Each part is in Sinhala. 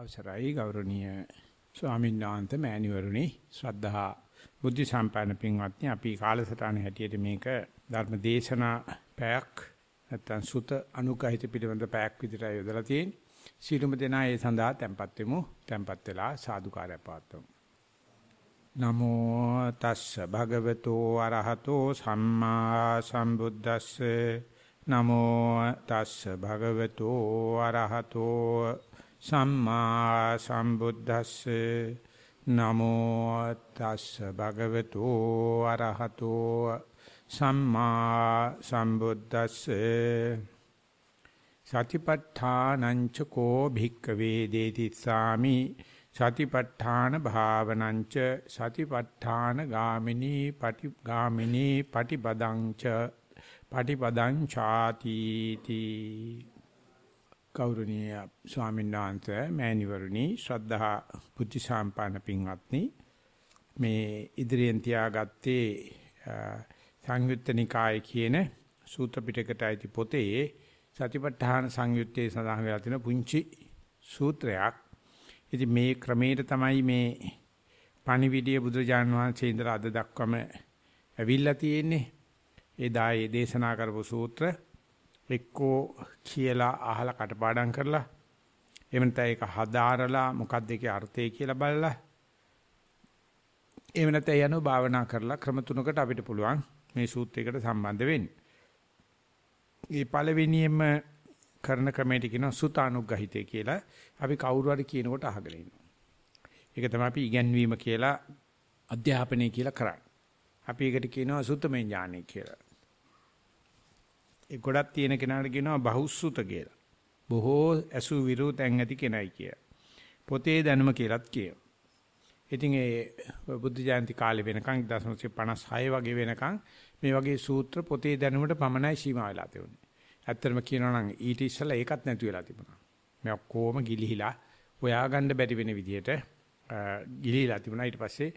අවසරයි ගෞරවනීය ස්වාමීන් වහන්සේ මෑණිවරුනි ශ්‍රද්ධා බුද්ධ සම්පන්න පින්වත්නි අපි කාලසටහන හැටියට මේක ධර්ම දේශනා පැයක් නැත්නම් සුත අනුගහිත පිළිවෙත පැයක් විදිහට යොදලා තියෙන්නේ. සීලුම දෙනා ඒ සඳහා tempත් වෙමු. tempත් වෙලා සාදුකාරය පාත්තුමු. නමෝ තස්ස භගවතෝ අරහතෝ සම්මා සම්බුද්දස්සේ නමෝ තස්ස භගවතෝ අරහතෝ සම්මා සම්බුද්දස්ස නමෝ තස්ස භගවතු අරහතෝ සම්මා සම්බුද්දස්ස සතිපට්ඨානංච කෝ භික්කවේ දේති සාමි සතිපට්ඨාන භාවනංච සතිපට්ඨාන ගාමිනී පටි ගාමිනී පටිපදංච පටිපදං ඡාති තී ගෞරවනීය ස්වාමීන් වහන්සේ මෑණිවරණි ශ්‍රද්ධා බුද්ධ සාම්පාන පින්වත්නි මේ ඉදිරියෙන් තියාගත්තේ සංයුත්ත නිකාය කියන සූත්‍ර පිටකට ඇති පොතේ සතිපට්ඨාන සංයුත්තේ සඳහන් වෙලා තියෙන පුංචි සූත්‍රයක්. ඉතින් මේ ක්‍රමයට තමයි මේ පණිවිඩය බුදුරජාන් වහන්සේ ඉඳලා අද දක්වම ඇවිල්ලා තියෙන්නේ. ඒ දායේ දේශනා කරපු සූත්‍ර එක්කෝ කියලා අහලා කටපාඩම් කරලා එහෙම නැත්නම් ඒක හදාරලා මොකක්ද ඒකේ අර්ථය කියලා බලලා එහෙම නැත්නම් යනෝ භාවනා කරලා ක්‍රම තුනකට අපිට පුළුවන් මේ සූත්‍රයකට සම්බන්ධ වෙන්න. මේ පළවෙනියෙන්ම කරන ක්‍රමයට කියනවා සුතානුග්‍රහිතය කියලා. අපි කවුරු හරි කියනකොට අහගෙන ඉන්නවා. ඒක තමයි අපි ඉගැන්වීම කියලා අධ්‍යාපනය කියලා කරන්නේ. අපි ඒකට කියනවා සුත්තමේ ඥානය කියලා. ඒ ගොඩක් තියෙන කෙනාට කියනවා බහුසුත කියලා. බොහෝ ඇසු විරු තැන් ඇති කෙනයි කිය. පොතේ දැනුම කියලාත් කිය. ඉතින් ඒ බුද්ධ ජයන්ති කාලේ වෙනකන් 1956 වගේ වෙනකන් මේ වගේ සූත්‍ර පොතේ දැනුමට පමණයි සීමා වෙලා තිබුණේ. ඇත්තටම කියනවා නම් ඊට ඉස්සෙල්ලා ඒකත් නැති වෙලා තිබුණා. මේ ඔක්කොම ගිලිහිලා හොයාගන්න බැරි වෙන විදිහට ගිලිලා තිබුණා ඊට පස්සේ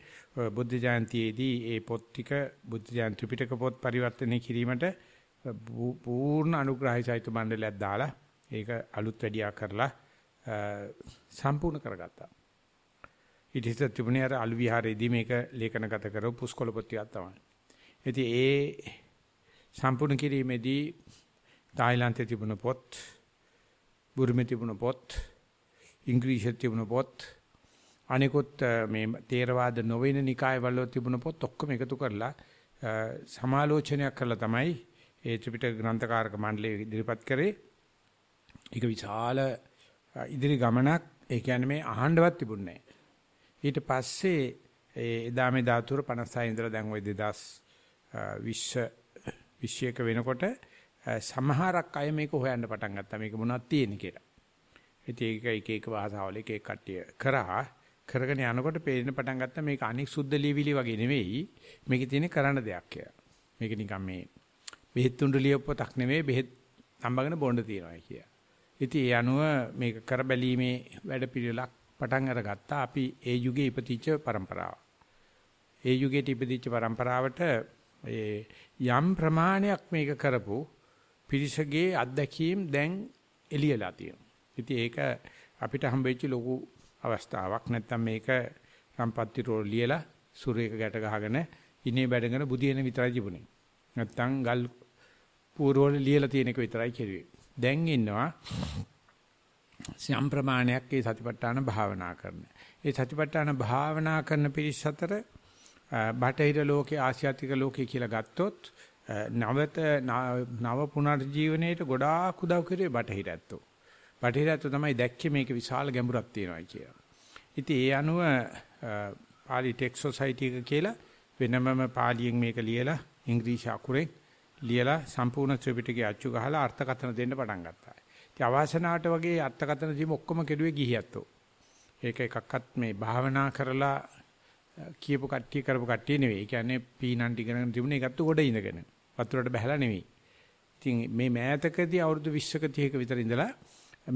බුද්ධ ජයන්තියේදී ඒ පොත් ටික බුද්ධ ජයන්ති ත්‍රිපිටක පොත් පරිවර්තනය කිරීමට පූර්ණ අනුග්‍රහය සහිත මණ්ඩලයක් දාලා ඒක අලුත් වැඩියා කරලා සම්පූර්ණ කරගත්තා. ඉතිහිස තිබුණේ අර අලු විහාරයේදී මේක ලේඛනගත කරපු පුස්කොළ පොත්තියක් තමයි. ඉතින් ඒ සම්පූර්ණ කිරීමේදී තායිලන්තයේ තිබුණ පොත්, බුරුමේ තිබුණ පොත්, ඉංග්‍රීසියේ තිබුණ පොත්, අනිකුත් මේ තේරවාද නොවන නිකායවල තිබුණ පොත් ඔක්කොම එකතු කරලා සමාලෝචනයක් කරලා තමයි ඒ ත්‍රිපිටක ග්‍රන්ථකාරක මණ්ඩලය ඉදිරිපත් කරේ. ඒක විශාල ඉදිරි ගමනක්. ඒ කියන්නේ මේ අහන්නවත් තිබුණේ නැහැ. ඊට පස්සේ ඒ එදා මේ ධාතුර 56 ඉඳලා දැන් ওই 2020 21 වෙනකොට සමහරක් අය මේක හොයන්න පටන් ගත්තා මේක මොනවද තියෙන්නේ කියලා. ඉතින් ඒක එක එක භාෂාවල එක එක කට්ටිය කරා කරගෙන යනකොට පේන්න පටන් ගත්තා මේක අනික් සුද්ධ ලියවිලි වගේ නෙවෙයි මේකේ තියෙන කරන්න දෙයක් කියලා. මේක නිකන් මේ බෙහෙත් තුඬු ලියපු පොතක් නෙමෙයි බෙහෙත් අම්බගෙන බොන්න තියනවා කිය. ඉතින් ඒ අනුව මේක කරබැලීමේ වැඩපිළිවෙලක් පටන් අරගත්තා අපි ඒ යුගයේ ඉපතිච්ච પરම්පරාව. ඒ යුගයේ ඉපතිච්ච પરම්පරාවට ඒ යම් ප්‍රමාණයක් මේක කරපු පිරිසගේ අත්දැකීම් දැන් එළියලා තියෙනවා. ඉතින් ඒක අපිට හම්බෙච්ච ලොකු අවස්ථාවක් නැත්තම් මේක සම්පත්‍ති රෝල් ලියලා සුරේක ගැට ගහගෙන ඉනේ බැඩගෙන බුදියන විතරයි තිබුණේ. නැත්තම් ගල් පූර්වවල ලියලා තියෙන එක විතරයි කෙරුවේ. දැන් ඉන්නවා සම් ප්‍රමාණයක් ඒ සතිපට්ඨාන භාවනා කරන. ඒ සතිපට්ඨාන භාවනා කරන පිරිස අතර බටහිර ලෝකේ ආසියාතික ලෝකේ කියලා ගත්තොත් නවත නව පුනර්ජීවනයේට ගොඩාක් උදව් කරේ බටහිර ඇත්තෝ. බටහිර ඇත්තෝ තමයි දැක්කේ මේක විශාල ගැඹුරක් තියෙනවා කියලා. ඉතින් ඒ අනුව පාලි ටෙක් සොසයිටි එක කියලා වෙනමම පාලියෙන් මේක ලියලා ඉංග්‍රීසි අකුරෙන් ලියලා සම්පූර්ණ ත්‍රිපිටකයේ අච්චු ගහලා අර්ථකථන දෙන්න පටන් ගත්තා. ඉතින් අවාසනාවට වගේ අර්ථකථන දීම ඔක්කොම කෙරුවේ ගිහියත්ෝ. ඒක එකක්වත් මේ භාවනා කරලා කියපු කට්ටිය කරපු කට්ටිය නෙවෙයි. ඒ කියන්නේ පීනන් ටිකගෙන තිබුණේ ඒකත් උඩ ඉඳගෙන. වතුරට බහැලා නෙවෙයි. ඉතින් මේ මෑතකදී අවුරුදු 20ක 30ක විතර ඉඳලා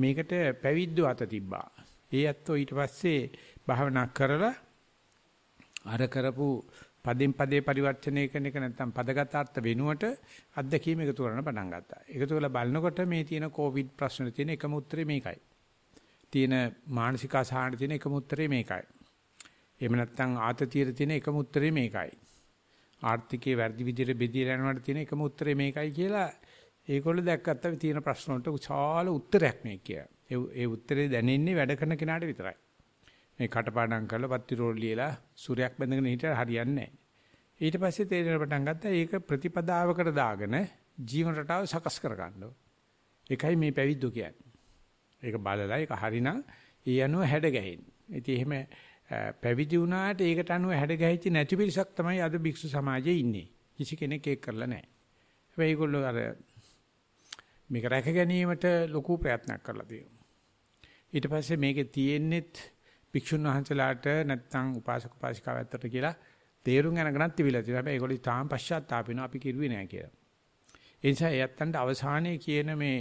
මේකට පැවිද්දෝ අත තිබ්බා. ඒ ඇත්තෝ ඊට පස්සේ භාවනා කරලා අර කරපු පදෙන් පදේ පරිවර්තනය කරන එක නැත්නම් පදගත අර්ථ වෙනුවට අත්දැකීම එකතු කරන්න පටන් ගත්තා. එකතු කරලා බලනකොට මේ තියෙන කොවිඩ් ප්‍රශ්න තියෙන එකම උත්තරේ මේකයි. තියෙන මානසික අසහන තියෙන එකම උත්තරේ මේකයි. එහෙම නැත්නම් ආතතියේ තියෙන එකම උත්තරේ මේකයි. ආර්ථිකයේ වැඩි විදිහට බෙදීලා යනවට තියෙන එකම උත්තරේ මේකයි කියලා ඒගොල්ලෝ දැක්කත් අපි තියෙන ප්‍රශ්න වලට උචාල උත්තරයක් මේ කියලා. ඒ උත්තරේ දැනෙන්නේ වැඩ කරන කෙනාට විතරයි. මේ කටපාඩම් කරලා පත්තිරෝල් ලියලා සූර්යයක් බඳගෙන හිටියට හරියන්නේ නැහැ. ඊට පස්සේ තේරෙන පටන් ගත්තා ඒක ප්‍රතිපදාවකට දාගෙන ජීවන රටාව සකස් කරගන්න ඒකයි මේ පැවිද්දෝ කියන්නේ. ඒක බලලා ඒක හරිනම් ඒ අනුව හැඩ ගැහෙන්නේ. ඉතින් එහෙම පැවිදි වුණාට ඒකට අනුව හැඩ ගැහිච්ච නැති පිරිසක් තමයි අද භික්ෂු සමාජයේ ඉන්නේ. කිසි කෙනෙක් ඒක කරලා නැහැ. හැබැයි ඒගොල්ලෝ අර මේක රැක ගැනීමට ලොකු ප්‍රයත්නක් කරලා තියෙනවා. ඊට පස්සේ මේකේ තියෙන්නේත් භික්ෂුන් වහන්සේලාට නැත්නම් උපාසක උපාසිකාව ඇත්තට කියලා තේරුම් ගන්නකනත් තිබිලා තියෙනවා. හැබැයි ඒගොල්ලෝ තාම පශ්චාත්තාපිනවා අපි කිරුවේ නැහැ කියලා. ඒ නිසා ඒ ඇත්තන්ට අවසානයේ කියන මේ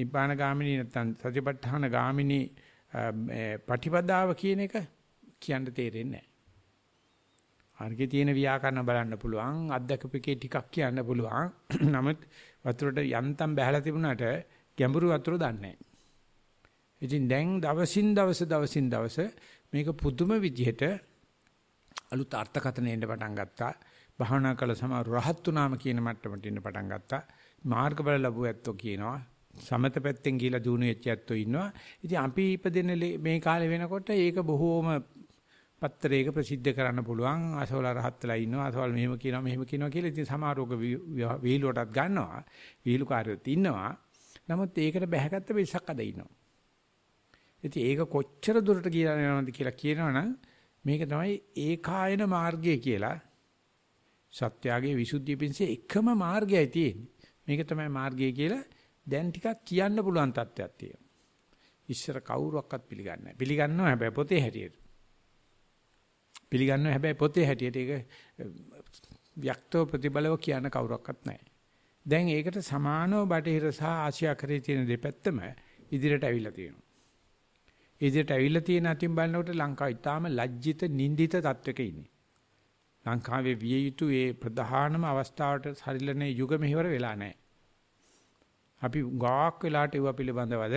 නිබ්බාන ගාමිනී නැත්නම් සතිපට්ඨාන ගාමිනී පටිපදාව කියන එක කියන්න තේරෙන්නේ නැහැ. අර්ගේ තියෙන ව්‍යාකරණ බලන්න පුළුවන් අධ්‍යක්ෂකකේ ටිකක් කියන්න පුළුවන් නමුත් වතුරට යන්තම් බහැලා තිබුණාට ගැඹුරු වතුර දන්නේ නැහැ ඉතින් දැන් දවසින් දවස දවසින් දවස මේක පුදුම විදිහට අලුත් අර්ථකථන එන්න පටන් ගත්තා. භාවනා කළ සමහර රහත් උනාම කියන මට්ටමට එන්න පටන් ගත්තා. මාර්ගඵල ලැබුව ඇත්තෝ කියනවා. සමත පැත්තෙන් ගිහිලා දිනු වෙච්ච ඇත්තෝ ඉන්නවා. ඉතින් අපි ඉපදෙන මේ කාලේ වෙනකොට ඒක බොහෝම පත්‍රයක ප්‍රසිද්ධ කරන්න පුළුවන්. අසවල රහත්ලා ඉන්නවා. අසවල මෙහෙම කියනවා මෙහෙම කියනවා කියලා ඉතින් සමහරෝග වීලුවටත් ගන්නවා. වීලුකාරයෝත් ඉන්නවා. නමුත් ඒකට බැහැගත්ත පිරිසක් අද ඉන්නවා. ඉතින් ඒක කොච්චර දුරට කියලා යනවද කියලා කියනවනම් මේක තමයි ඒකායන මාර්ගය කියලා සත්‍යාගයේ විසුද්ධිය පිණිස එකම මාර්ගයයි තියෙන්නේ. මේක තමයි මාර්ගය කියලා දැන් ටිකක් කියන්න පුළුවන් තත්ත්වයක් තියෙනවා. ඉස්සර කවුරුවක්වත් පිළිගන්නේ නැහැ. පිළිගන්නවා හැබැයි පොතේ හැටියට. පිළිගන්නවා හැබැයි පොතේ හැටියට ඒක වික්තව ප්‍රතිබලව කියන කවුරක්වත් නැහැ. දැන් ඒකට සමානව බටහිර සහ ආසියා කරේ තියෙන දෙපැත්තම ඉදිරියට ඇවිල්ලා තියෙනවා. ඒ විදිහට ඇවිල්ලා තියෙන අතින් බලනකොට ලංකාව ඉතාම ලැජ්ජිත නිඳිත තත්වයක ඉන්නේ. ලංකාවේ විය යුතු ඒ ප්‍රධානම අවස්ථාවට සරිලනේ යුග මෙහෙවර වෙලා නැහැ. අපි ගාක් වෙලාට ඒවා පිළිබඳවද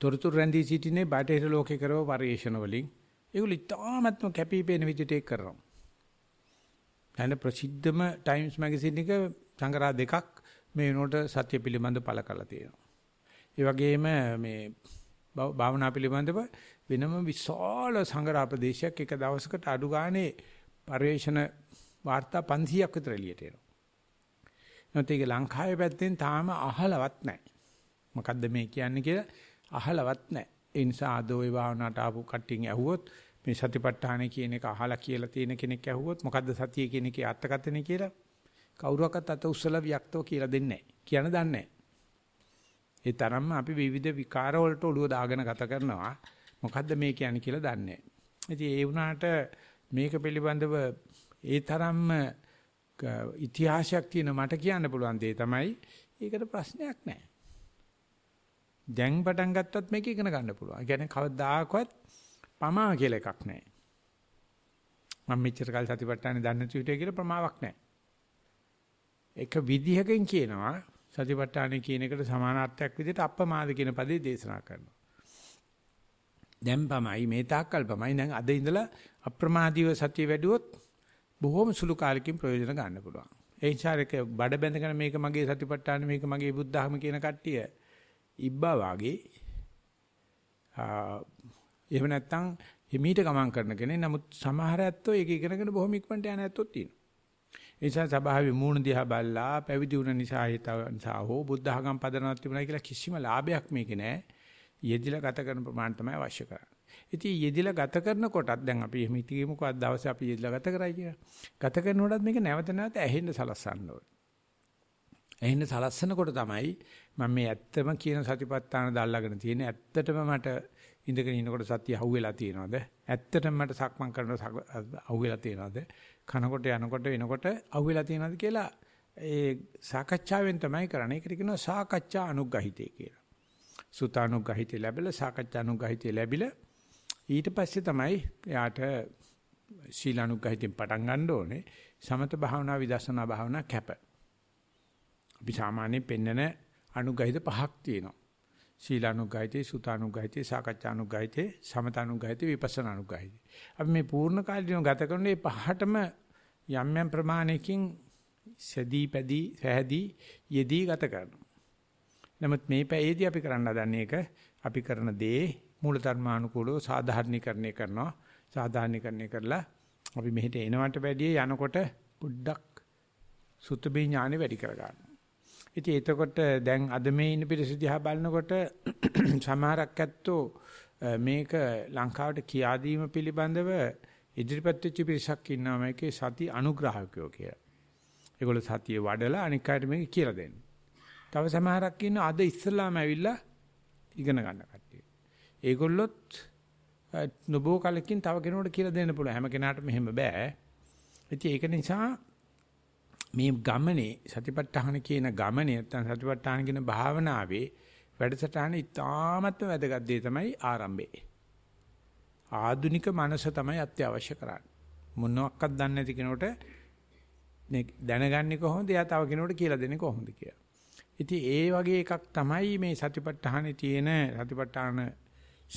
තොරතුරු රැඳී සිටින්නේ බටහිර ලෝකේ කරව පරිේශන වලින් ඒගොල්ලෝ ඉතාමත්ම කැපිපෙන විදිහට ඒක කරනවා. දැන් ප්‍රසිද්ධම ටයිම්ස් මැගසින් එක සංගරා දෙකක් මේ වෙනකොට සත්‍ය පිළිබඳ පළ කරලා තියෙනවා. ඒ වගේම මේ භාවනා පිළිබඳව වෙනම විශාල සංග්‍රහ ප්‍රදේශයක් එක දවසකට අඩු ගානේ පරිවේෂණ වාර්තා 500ක් විතර එළියට එනවා. නැත්නම් ඒක ලංකාවේ පැත්තෙන් තාම අහලවත් නැහැ. මොකද්ද මේ කියන්නේ කියලා අහලවත් නැහැ. ඒ නිසා අද ওই භාවනාවට ආපු කට්ටියන් ඇහුවොත් මේ සතිපට්ඨාන කියන එක අහලා කියලා තියෙන කෙනෙක් ඇහුවොත් මොකද්ද සතිය කියන එකේ අර්ථකථනය කියලා කවුරුවක්වත් අත උස්සලා වික්තෝ කියලා දෙන්නේ නැහැ. කියන දන්නේ නැහැ. ඒ තරම්ම අපි විවිධ විකාර වලට ඔළුව දාගෙන ගත කරනවා. මොකද්ද මේ කියන්නේ කියලා දන්නේ නැහැ. ඒ වුණාට මේක පිළිබඳව ඒ තරම්ම ඉතිහාසයක් තියෙන මට කියන්න පුළුවන් දේ තමයි ඒකට ප්‍රශ්නයක් නැහැ. දැන් පටන් ගත්තත් මේක ඉගෙන ගන්න පුළුවන්. ඒ කියන්නේ කවදාකවත් පමා කියලා එකක් නැහැ. මම මෙච්චර කාල සතිපට්ඨානේ දන්නේ නැති විදිය කියලා ප්‍රමාවක් නැහැ. එක විදිහකින් කියනවා සතිපට්ඨානය කියන එකට සමානාර්ථයක් විදිහට අප්පමාද කියන පදේ දේශනා කරනවා. දැන් පමයි මේ තාක්කල් පමයි දැන් අද ඉඳලා අප්‍රමාදීව සතිය වැඩුවොත් බොහොම සුළු කාලෙකින් ප්‍රයෝජන ගන්න පුළුවන්. ඒ නිසා එක බඩ බැඳගෙන මේක මගේ සතිපට්ඨාන මේක මගේ බුද්ධහම කියන කට්ටිය ඉබ්බා වාගේ එහෙම නැත්නම් හිමීට ගමන් කරන කෙනෙක්. නමුත් සමහර ඇත්තෝ ඒක ඉගෙනගෙන බොහොම ඉක්මනට යන ඇත්තෝ තියෙනවා. ඒ නිසා සභාවේ මූණ දිහා බැලලා පැවිදි වුණ නිසා හිතව නිසා හෝ බුද්ධ ආගම් පදනමක් තිබුණා කියලා කිසිම ලාභයක් මේකේ නැහැ. යෙදිලා ගත කරන ප්‍රමාණය තමයි අවශ්‍ය කරන්නේ. ඉතින් යෙදිලා ගත කරන කොටත් දැන් අපි එහෙම හිතීමුකෝ අද දවසේ අපි යෙදිලා ගත කරයි කියලා. ගත කරනකොටත් මේක නැවත නැවත ඇහෙන්න සලස්සන්න ඕනේ. ඇහෙන්න සලස්සනකොට තමයි මම මේ ඇත්තම කියන සතිපට්ඨාන දාල්ලාගෙන තියෙන ඇත්තටම මට ඉඳගෙන ඉනකොට සතිය අහුවෙලා තියෙනවද? ඇත්තටම මට සක්මන් කරනකොට අහුවෙලා තියෙනවද? කනකොට යනකොට වෙනකොට අහුවෙලා තියෙනවද කියලා ඒ සාකච්ඡාවෙන් තමයි කරන්නේ. ඒකට කියනවා සාකච්ඡා අනුග්‍රහිතය කියලා. සුතානුග්‍රහිතය ලැබිලා සාකච්ඡා අනුග්‍රහිතය ලැබිලා ඊට පස්සේ තමයි යාට ශීලානුග්‍රහිතෙන් පටන් ගන්න ඕනේ. සමත භාවනා විදර්ශනා භාවනා කැප. අපි සාමාන්‍යයෙන් පෙන්නන අනුග්‍රහිත පහක් තියෙනවා. ශීලානුගායිතේ සුතානුගායිතේ සාකච්ඡානුගායිතේ සමතානුගායිතේ විපස්සනානුගායිතේ. අපි මේ පූර්ණ කාලීනව ගත කරන මේ පහටම යම් යම් ප්‍රමාණයකින් සදී පැදී සැහැදී යෙදී ගත කරනවා. නමුත් මේ පැයේදී අපි කරන්න හදන්නේ එක අපි කරන දේ මූලධර්මානුකූලව සාධාරණීකරණය කරනවා. සාධාරණීකරණය කරලා අපි මෙහෙට එනවට වැඩිය යනකොට පොඩ්ඩක් සුත්තබේ ඥානෙ වැඩි කරගන්නවා. ඉතින් එතකොට දැන් අද මේ ඉන්න පිරිසිදිහා බලනකොට සමහරක් ඇත්තෝ මේක ලංකාවට කියා දීම පිළිබඳව ඉදිරිපත් වෙච්ච පිරිසක් ඉන්නවා මේකේ සති අනුග්‍රහකයෝ කියලා. ඒගොල්ලෝ සතිය වඩලා අනික් අයට මේක කියලා දෙන්න. තව සමහරක් ඉන්නවා අද ඉස්සලාම ඇවිල්ලා ඉගෙන ගන්න කට්ටිය. ඒගොල්ලොත් නොබෝ කලකින් තව කෙනෙකුට කියලා දෙන්න පුළුවන්. හැම කෙනාටම එහෙම බෑ. ඉතින් ඒක නිසා මේ ගමනේ සතිපට්ඨාන කියන ගමනේ නැත්නම් සතිපට්ඨාන කියන භාවනාවේ වැඩසටහන ඉතාමත්ම වැදගත් දෙය තමයි ආරම්භය. ආධුනික මනස තමයි අත්‍යවශ්‍ය කරන්නේ. මොනවත් දන්නේ නැති කෙනෙකුට මේ දැනගන්නේ කොහොමද? එයා තව කෙනෙකුට කියලා දෙන්නේ කොහොමද කියලා. ඉතින් ඒ වගේ එකක් තමයි මේ සතිපට්ඨානේ තියෙන සතිපට්ඨාන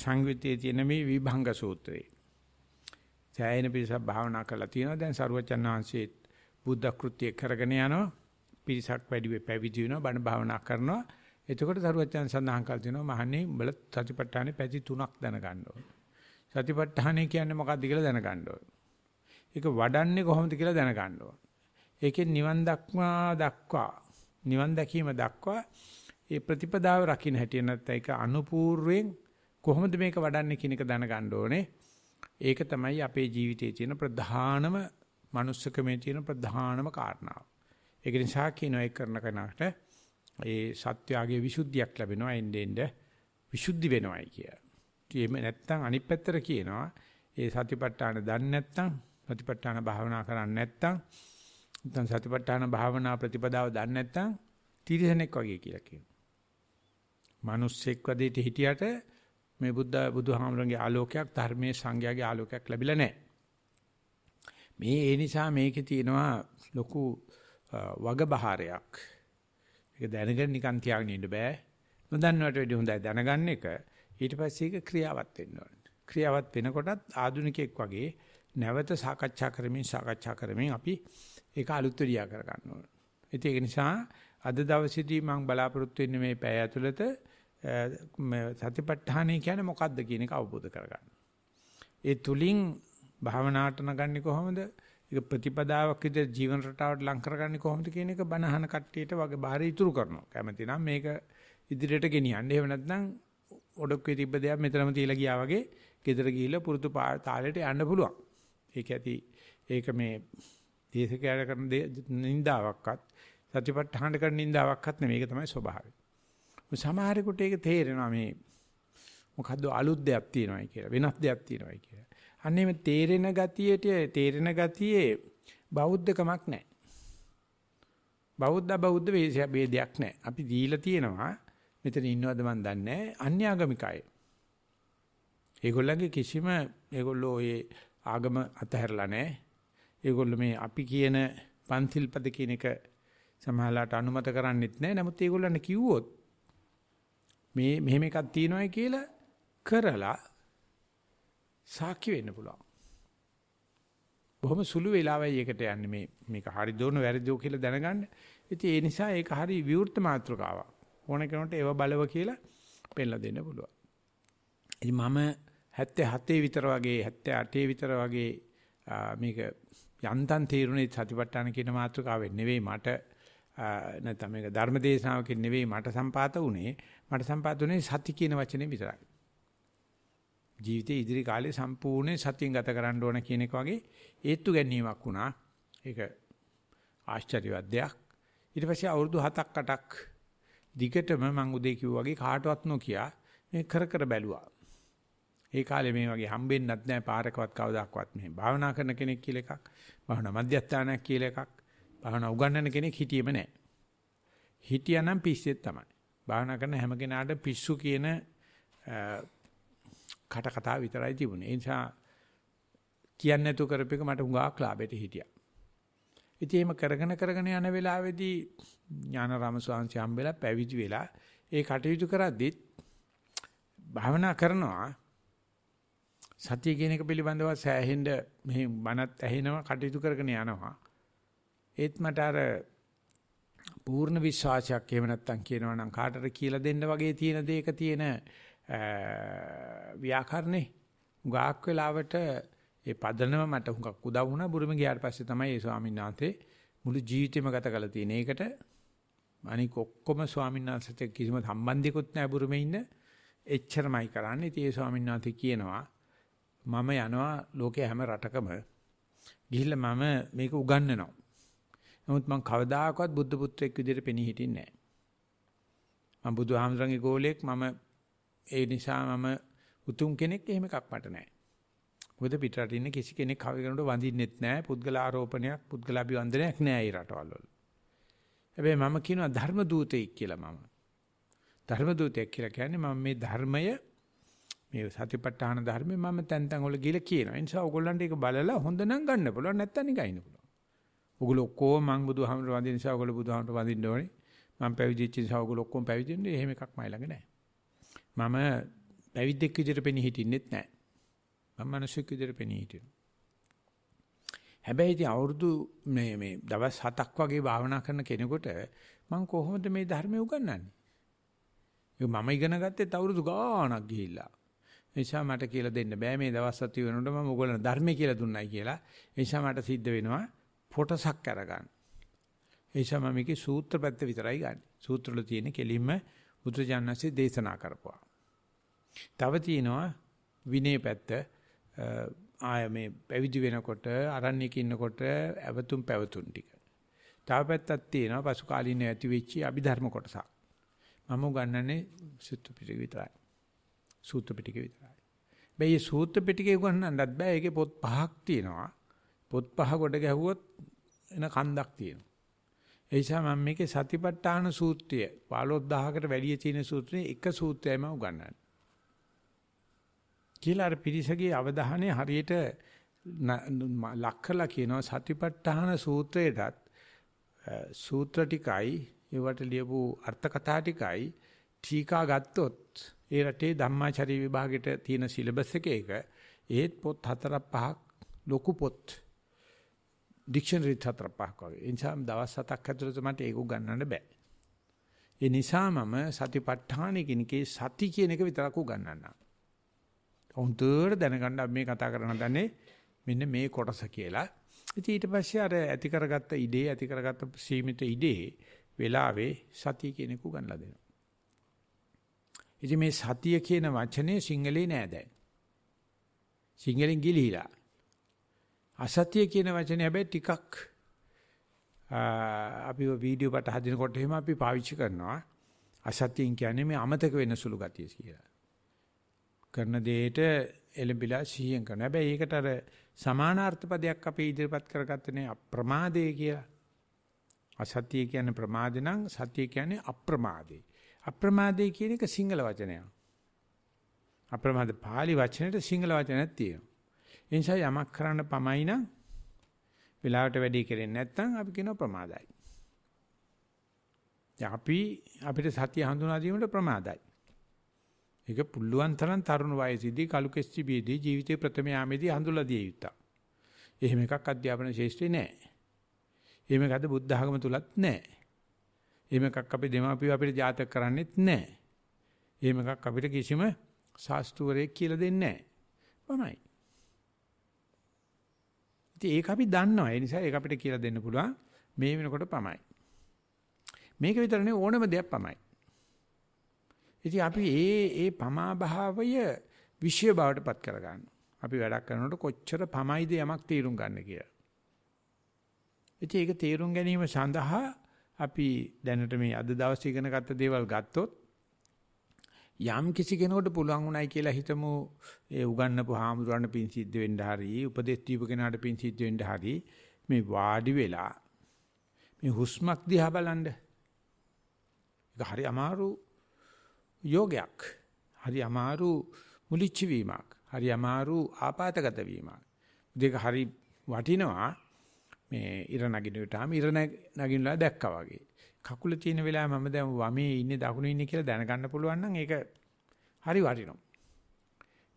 සංයුත්තේ තියෙන මේ විභංග සූත්‍රය. සෑයන පිරිසක් භාවනා කරලා තියෙනවා. දැන් සරුවචන් වහන්සේත් බුද්ධ කෘත්‍ය කරගෙන යනවා පිරිසක් වැඩි වෙ පැවිදි වෙනවා බණ භාවනා කරනවා එතකොට සරුවචන් සඳහන් කර දෙනවා මහන්නේ උඹල සතිපට්ඨානේ පැති තුනක් දැනගන්න ඕන සතිපට්ඨානේ කියන්නේ මොකක්ද කියලා දැනගන්න ඕන ඒක වඩන්නේ කොහොමද කියලා දැනගන්න ඕන ඒකෙන් නිවන් දක්වා දක්වා නිවන් දැකීම දක්වා ඒ ප්‍රතිපදාව රකින්න හැටිය නැත්නම් ඒක අනුපූර්වෙන් කොහොමද මේක වඩන්නේ කියන එක දැනගන්න ඕනේ ඒක තමයි අපේ ජීවිතයේ තියෙන ප්‍රධානම manussකමේ තියෙන ප්‍රධානම කාරණාව. ඒක නිසා කියනවා ඒක කරන කෙනාට ඒ සත්‍යාගයේ විසුද්ධියක් ලැබෙනවා එන්නේ එන්නේ විසුද්ධි වෙනවයි කිය. එහෙම නැත්නම් අනිත් පැත්තට කියනවා ඒ සතිපට්ඨාන දන්නේ නැත්නම් ප්‍රතිපට්ඨාන භාවනා කරන්නේ නැත්නම් නැත්නම් සතිපට්ඨාන භාවනා ප්‍රතිපදාව දන්නේ නැත්නම් තිරිසනෙක් වගේ කියලා කියනවා. මිනිස්සෙක් වදේට හිටියට මේ බුද්ධ බුදුහාමරගේ ආලෝකයක් ධර්මයේ සංඝයාගේ ආලෝකයක් ලැබිලා නැහැ. මේ ඒ නිසා මේකේ තියෙනවා ලොකු වගබහාරයක්. ඒක දැනගෙන නිකන් තියාගෙන ඉන්න බෑ. නොදන්නවට වැඩිය හොඳයි දැනගන්න එක. ඊට පස්සේ ඒක ක්‍රියාවත් වෙන්න ඕනේ. ක්‍රියාවත් වෙනකොටත් ආධුනිකෙක් වගේ නැවත සාකච්ඡා කරමින් සාකච්ඡා කරමින් අපි ඒක අලුත් දෙයක් කර ගන්න ඕනේ. ඒක නිසා අද දවසේදී මම බලාපොරොත්තු වෙන්නේ මේ පැය ඇතුළත සතිපට්ඨානය කියන්නේ මොකක්ද කියන එක අවබෝධ කරගන්න. ඒ තුලින් භාවනාවට නගන්නේ කොහොමද? ඒක ප්‍රතිපදාවක් විදිහට ජීවන රටාවට ලං කරගන්නේ කොහොමද කියන එක බණහන කට්ටියට වගේ බාහිර ඉතුරු කරනවා. කැමති නම් මේක ඉදිරියට ගෙනියන්න. එහෙම නැත්නම් ඔඩොක්කේ තිබ්බ දෙයක් මෙතනම තියලා ගියා වගේ ගෙදර ගිහිල්ලා පුරුදු තාලෙට යන්න පුළුවන්. ඒක ඇති ඒක මේ දේශකයට කරන නින්දාවක්වත් සත්‍යපට්ඨාන කරන නින්දාවක්වත් නෙමෙයි. ඒක තමයි ස්වභාවය. සමහරෙකුට ඒක තේරෙනවා මේ මොකද්ද අලුත් දෙයක් තියෙනවයි කියලා වෙනස් දෙයක් තියෙනවයි කියලා. අන්නේ මේ තේරෙන ගතියට තේරෙන ගතියේ බෞද්ධකමක් නැහැ. බෞද්ධ බෞද්ධ වේදයක් නැහැ. අපි දීලා තියෙනවා මෙතන ඉන්නවද මන් දන්නේ අන්‍යාගමිකයි. ඒගොල්ලන්ගේ කිසිම ඒගොල්ලෝ ඒ ආගම අතහැරලා නැහැ. ඒගොල්ලෝ මේ අපි කියන පන්තිල්පද කියන එක සමහරලාට අනුමත කරන්නෙත් නැහැ. නමුත් ඒගොල්ලන් කිව්වොත් මේ මෙහෙම එකක් තියෙනවා කියලා කරලා සාක්ෂි වෙන්න පුළුවන්. බොහොම සුළු වෙලාවයි ඒකට යන්නේ මේ මේක හරි දෝන වැරදිෝ කියලා දැනගන්න. ඉතින් ඒ නිසා ඒක හරි විවෘත මාත්‍රකාවක්. ඕන කෙනෙකුට ඒව බලව කියලා පෙන්ලා දෙන්න පුළුවන්. ඉතින් මම 77 විතර වගේ 78 විතර වගේ මේක යන්තම් තීරුණේ සතිපට්ඨාන කියන මාතෘකාවෙන් නෙවෙයි මට නැත්නම් මේක ධර්මදේශනාවකින් නෙවෙයි මට සම්පාත වුණේ මට සම්පාත වුණේ සති කියන වචනේ විතරයි. ජීවිතේ ඉදිරි කාලේ සම්පූර්ණ සතියෙන් ගත කරන්න ඕන කියන එක වගේ ඒත්තු ගැනීමක් වුණා. ඒක ආශ්චර්යවත් දෙයක්. ඊට පස්සේ අවුරුදු 7ක් 8ක් දිගටම මම උදේ කිව්වා වගේ කාටවත් නොකිය මේ කර කර බැලුවා. ඒ කාලේ මේ වගේ හම්බෙන්නත් නැහැ පාරකවත් කවදාකවත් මෙහෙම භාවනා කරන කෙනෙක් කියලා එකක්, භාවනා මධ්‍යස්ථානයක් කියලා එකක්, භාවනා උගන්වන කෙනෙක් හිටියේම නැහැ. හිටියානම් පිස්සෙත් තමයි. භාවනා කරන හැම කෙනාට පිස්සු කියන කට කතා විතරයි තිබුණේ. ඒ නිසා කියන්නේ නැතු කරපේක මට හුඟක් ලාභෙට හිටියා. ඉතින් එහෙම කරගෙන කරගෙන යන වෙලාවේදී ඥානරාම ස්වාමීන් වහන්සේ පැවිදි වෙලා ඒ කටයුතු කරද්දිත් භාවනා කරනවා සතිය කියන එක පිළිබඳව සෑහෙන්න මෙහි මනත් ඇහෙනවා කටයුතු කරගෙන යනවා. ඒත් මට අර පූර්ණ විශ්වාසයක් එහෙම නැත්තම් කියනවා නම් කාටට කියලා දෙන්න වගේ තියෙන දේක තියෙන ව්‍යාකරණේ ගාක් වෙලාවට ඒ පදනම මට හුඟක් උදව් වුණා බුරුම ගියාට පස්සේ තමයි ඒ ස්වාමීන් වහන්සේ මුළු ජීවිතේම ගත කරලා තියෙන. ඒකට අනික ඔක්කොම ස්වාමීන් වහන්සේට කිසිම සම්බන්ධයක්වත් නැහැ බුරුමේ ඉන්න. එච්චරමයි කරන්නේ. ඉතින් ඒ ස්වාමීන් වහන්සේ කියනවා මම යනවා ලෝකේ හැම රටකම ගිහිල්ලා මම මේක උගන්වනවා. නමුත් මම කවදාකවත් බුද්ධ පුත්‍රයෙක් විදිහට පෙනී හිටින්නේ නැහැ. මම බුදුහාමුදුරන්ගේ ගෝලෙක් මම ඒ නිසා මම උතුම් කෙනෙක් එහෙම එකක් මට නැහැ. මොකද පිටරට ඉන්න කිසි කෙනෙක් කව කෙනෙකුට වඳින්නෙත් නැහැ. පුද්ගල ආරෝපණයක්, පුද්ගලාභිවන්දනයක් නැහැ ඒ රටවල. හැබැයි මම කියනවා ධර්ම දූතෙක් කියලා මම. ධර්ම දූතයෙක් කියලා කියන්නේ මම මේ ධර්මය මේ සතිපට්ඨාන ධර්මය මම තැන් තැන් වල ගිහලා කියනවා. ඒ නිසා ඕගොල්ලන්ට ඒක බලලා හොඳ නම් ගන්න පුළුවන් නැත්නම් නිකන් පුළුවන්. ඕගොල්ලෝ ඔක්කොම මං බුදුහාමර වඳින නිසා ඕගොල්ලෝ බුදුහාමර වඳින්න ඕනේ. මං පැවිදිච්ච නිසා ඕගොල්ලෝ ඔක්කොම පැවිදින්නේ. එහෙම එකක් මයි ළඟ නැහැ. මම පැවිද්දෙක් විදිහට පෙනී හිටින්නෙත් නැහැ. මම මිනිසෙක් විදිහට පෙනී හිටිනවා. හැබැයි ඉතින් අවුරුදු මේ මේ දවස් 7ක් වගේ භාවනා කරන කෙනෙකුට මම කොහොමද මේ ධර්මය උගන්වන්නේ? ඒක මම ඉගෙන ගත්තෙත් අවුරුදු ගාණක් ගිහිල්ලා. නිසා මට කියලා දෙන්න බෑ මේ දවස් 7 වෙනකොට මම ඔයගොල්ලන් ධර්මය කියලා දුන්නයි කියලා. නිසා මට සිද්ධ වෙනවා පොටසක් අරගන්න. නිසා මම මේකේ සූත්‍ර පැත්ත විතරයි ගන්න. සූත්‍ර වල තියෙන කෙලින්ම බුදුජානනාංශයේ දේශනා කරපුවා. තව තියෙනවා විනය පැත්ත ආය මේ පැවිදි වෙනකොට අරණ්‍යක ඉන්නකොට ඇවතුම් පැවතුම් ටික. තව පැත්තක් තියෙනවා පසු කාලීන ඇති වෙච්ච අභිධර්ම කොටසක්. මම උගන්වන්නේ සූත්‍ර පිටක විතරයි. සූත්‍ර පිටක විතරයි. මේ සූත්‍ර පිටකේ උගන්වන්නත් බෑ. ඒකේ පොත් පහක් තියෙනවා. පොත් පහ කොට ගැහුවොත් එන කන්දක් තියෙනවා. ඒ නිසා මම මේකේ සතිපට්ඨාන සූත්‍රය 15000කට වැඩි තියෙන සූත්‍රේ එක සූත්‍රයම උගන්වන්නේ. කියලා අර පිරිසගේ අවධානය හරියට ලක්කලා කියනවා සතිපට්ඨාන සූත්‍රයටත් සූත්‍ර ටිකයි ඒවට ලියපු අර්ථ කතා ටිකයි ටීකා ගත්තොත් ඒ රටේ ධම්මාචාරී විභාගෙට තියෙන සිලබස් එකේ එක ඒත් පොත් හතරක් පහක් ලොකු පොත් ඩික්ෂනරිත් හතර පහක් වගේ. ඒ නිසා දවස් හතක් ඇතුළත මට ඒක උගන්නන්න බෑ. ඒ නිසා මම සතිපට්ඨාන කෙනකේ සති කියන එක විතරක් උගන්වන්න. හොඳට දැනගන්න මේ කතා කරන දන්නේ මෙන්න මේ කොටස කියලා. ඉතින් ඊට පස්සේ අර ඇති කරගත්ත ඉඩේ ඇති කරගත්ත සීමිත ඉඩේ වෙලාවේ සතිය කියන එක උගන්ලා දෙනවා. ඉතින් මේ සතිය කියන වචනේ සිංහලේ නෑ දැන්. සිංහලෙන් ගිලිහිලා. අසතිය කියන වචනේ හැබැයි ටිකක් අපි වීඩියෝ පට හදිනකොට එහෙම අපි පාවිච්චි කරනවා අසතියෙන් කියන්නේ මේ අමතක වෙන සුළු ගතිය කියලා. කරන දෙයට එළඹිලා සිහියෙන් කරනවා. හැබැයි ඒකට අර සමානාර්ථ පදයක් අපි ඉදිරිපත් කරගත්තනේ අප්‍රමාදය කියලා. අසතිය කියන්නේ ප්‍රමාද නම් සතිය කියන්නේ අප්‍රමාදේ. අප්‍රමාදේ කියන එක සිංහල වචනයක්. අප්‍රමාද පාලි වචනෙට සිංහල වචනයක් තියෙනවා. ඒ නිසා යමක් කරන්න පමයි නම් වෙලාවට වැඩි කෙරෙන්නේ නැත්නම් අපි කියනවා ප්‍රමාදයි. අපි අපිට සතිය හඳුනා දීමට ප්‍රමාදයි. ඒක පුළුවන් තරම් තරුණ වයසේදී කලු කෙස්ටිබීදී ජීවිතේ ප්‍රථම යාමේදී හඳුලා දිය යුතුය. එහෙම එකක් අධ්‍යාපන ශාස්ත්‍රේ නැහැ. එහෙම එකක්ද බුද්ධ ධර්ම තුලත් නැහැ. එහෙම එකක් අපේ දෙමාපියෝ අපිට ජාතක කරන්නෙත් නැහැ. එහෙම එකක් අපිට කිසිම ශාස්ත්‍රවරයෙක් කියලා දෙන්නේ නැහැ. පමණයි. ඉතින් ඒක අපි දන්නවා. ඒ නිසා ඒක අපිට කියලා දෙන්න පුළුවන්. මේ වෙනකොට පමයි. මේක විතරනේ ඕනම දෙයක් පමයි. ඉතින් අපි ඒ ඒ පමා භාවය විශ්ය බවට පත් කරගන්න. අපි වැඩක් කරනකොට කොච්චර පමයිද යමක් තීරුම් ගන්න කියලා. ඉතින් ඒක තීරුම් ගැනීම සඳහා අපි දැනට මේ අද දවසේ ඉගෙන ගත්ත දේවල් ගත්තොත් යම් කිසි කෙනෙකුට පුළුවන් උනායි කියලා හිතමු ඒ උගන්නපු හාමුදුරන් පින් සිද්ධ වෙන්න හරි උපදේශ දීපු කෙනාට පින් සිද්ධ වෙන්න හරි මේ වාඩි වෙලා මේ හුස්මක් දිහා බලන්න ඒක හරි අමාරු යෝගයක් හරි අමාරු මුලිච්ච වීමක් හරි අමාරු ආපాతගත වීමක් දෙක හරි වටිනවා මේ ඉර නගින විට ආම ඉර නගිනලා දැක්කා වගේ කකුල තියෙන වෙලාවේ මම දැන් වමේ ඉන්නේ දකුණේ ඉන්නේ කියලා දැනගන්න පුළුවන් නම් ඒක හරි වටිනවා.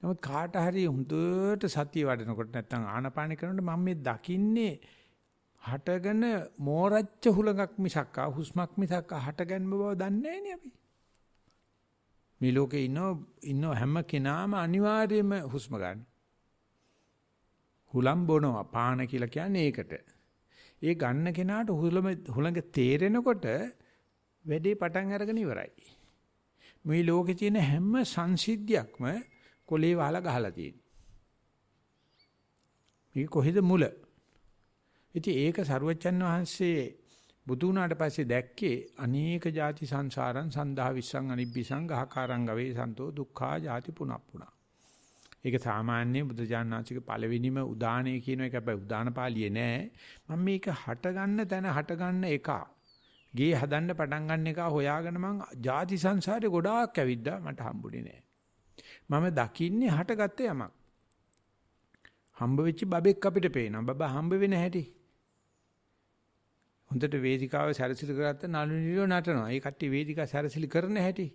නමුත් කාට හරි හුඳට සතිය වඩනකොට නැත්තම් ආනපාන කරනකොට මම මේ දකින්නේ හටගෙන මෝරච්ච හුලඟක් මිසක් හුස්මක් මිසක් හටගන්ම බව දන්නේ නැහැ අපි. මේ ලෝකේ ඉන්න ඉන්න හැම කෙනාම අනිවාර්යයෙන්ම හුස්ම ගන්න. හුලම් බොනවා පාන කියලා කියන්නේ ඒකට. ඒ ගන්න කෙනාට හුලම හුලඟ තේරෙනකොට වැඩේ පටන් අරගෙන ඉවරයි. මේ ලෝකේ තියෙන හැම සංසිද්ධියක්ම කොලේ වහලා ගහලා තියෙනවා. මේක කොහෙද මුල? ඉතින් ඒක සරුවච්චන් වහන්සේ බුදු වුණාට පස්සේ දැක්කේ අනේක ಜಾති සංසාරං සන්දා විස්සං අනිබ්බිසං ගහකාරං ගවේ සන්තෝ දුක්ඛා ಜಾති පුනප්පුනා. ඒක සාමාන්‍ය බුදුජානනාංශික පළවෙනිම උදානය කියන එක හැබැයි උදාන පාළියේ නෑ. මම මේක හට ගන්න තැන හට ගන්න එක. ගේ හදන්න පටන් ගන්න එක හොයාගෙන මං ಜಾති සංසාරේ ගොඩාක් ඇවිද්දා මට හම්බුනේ නෑ. මම දකින්නේ හටගත්ත යමක්. හම්බ වෙච්ච බබෙක් අපිට පේනවා. බබා හම්බ වෙන හැටි. හොඳට වේදිකාව සැරසිලි කරගත්ත නළු නිලියෝ නටනවා. ඒ කට්ටිය වේදිකාව සැරසිලි කරන හැටි.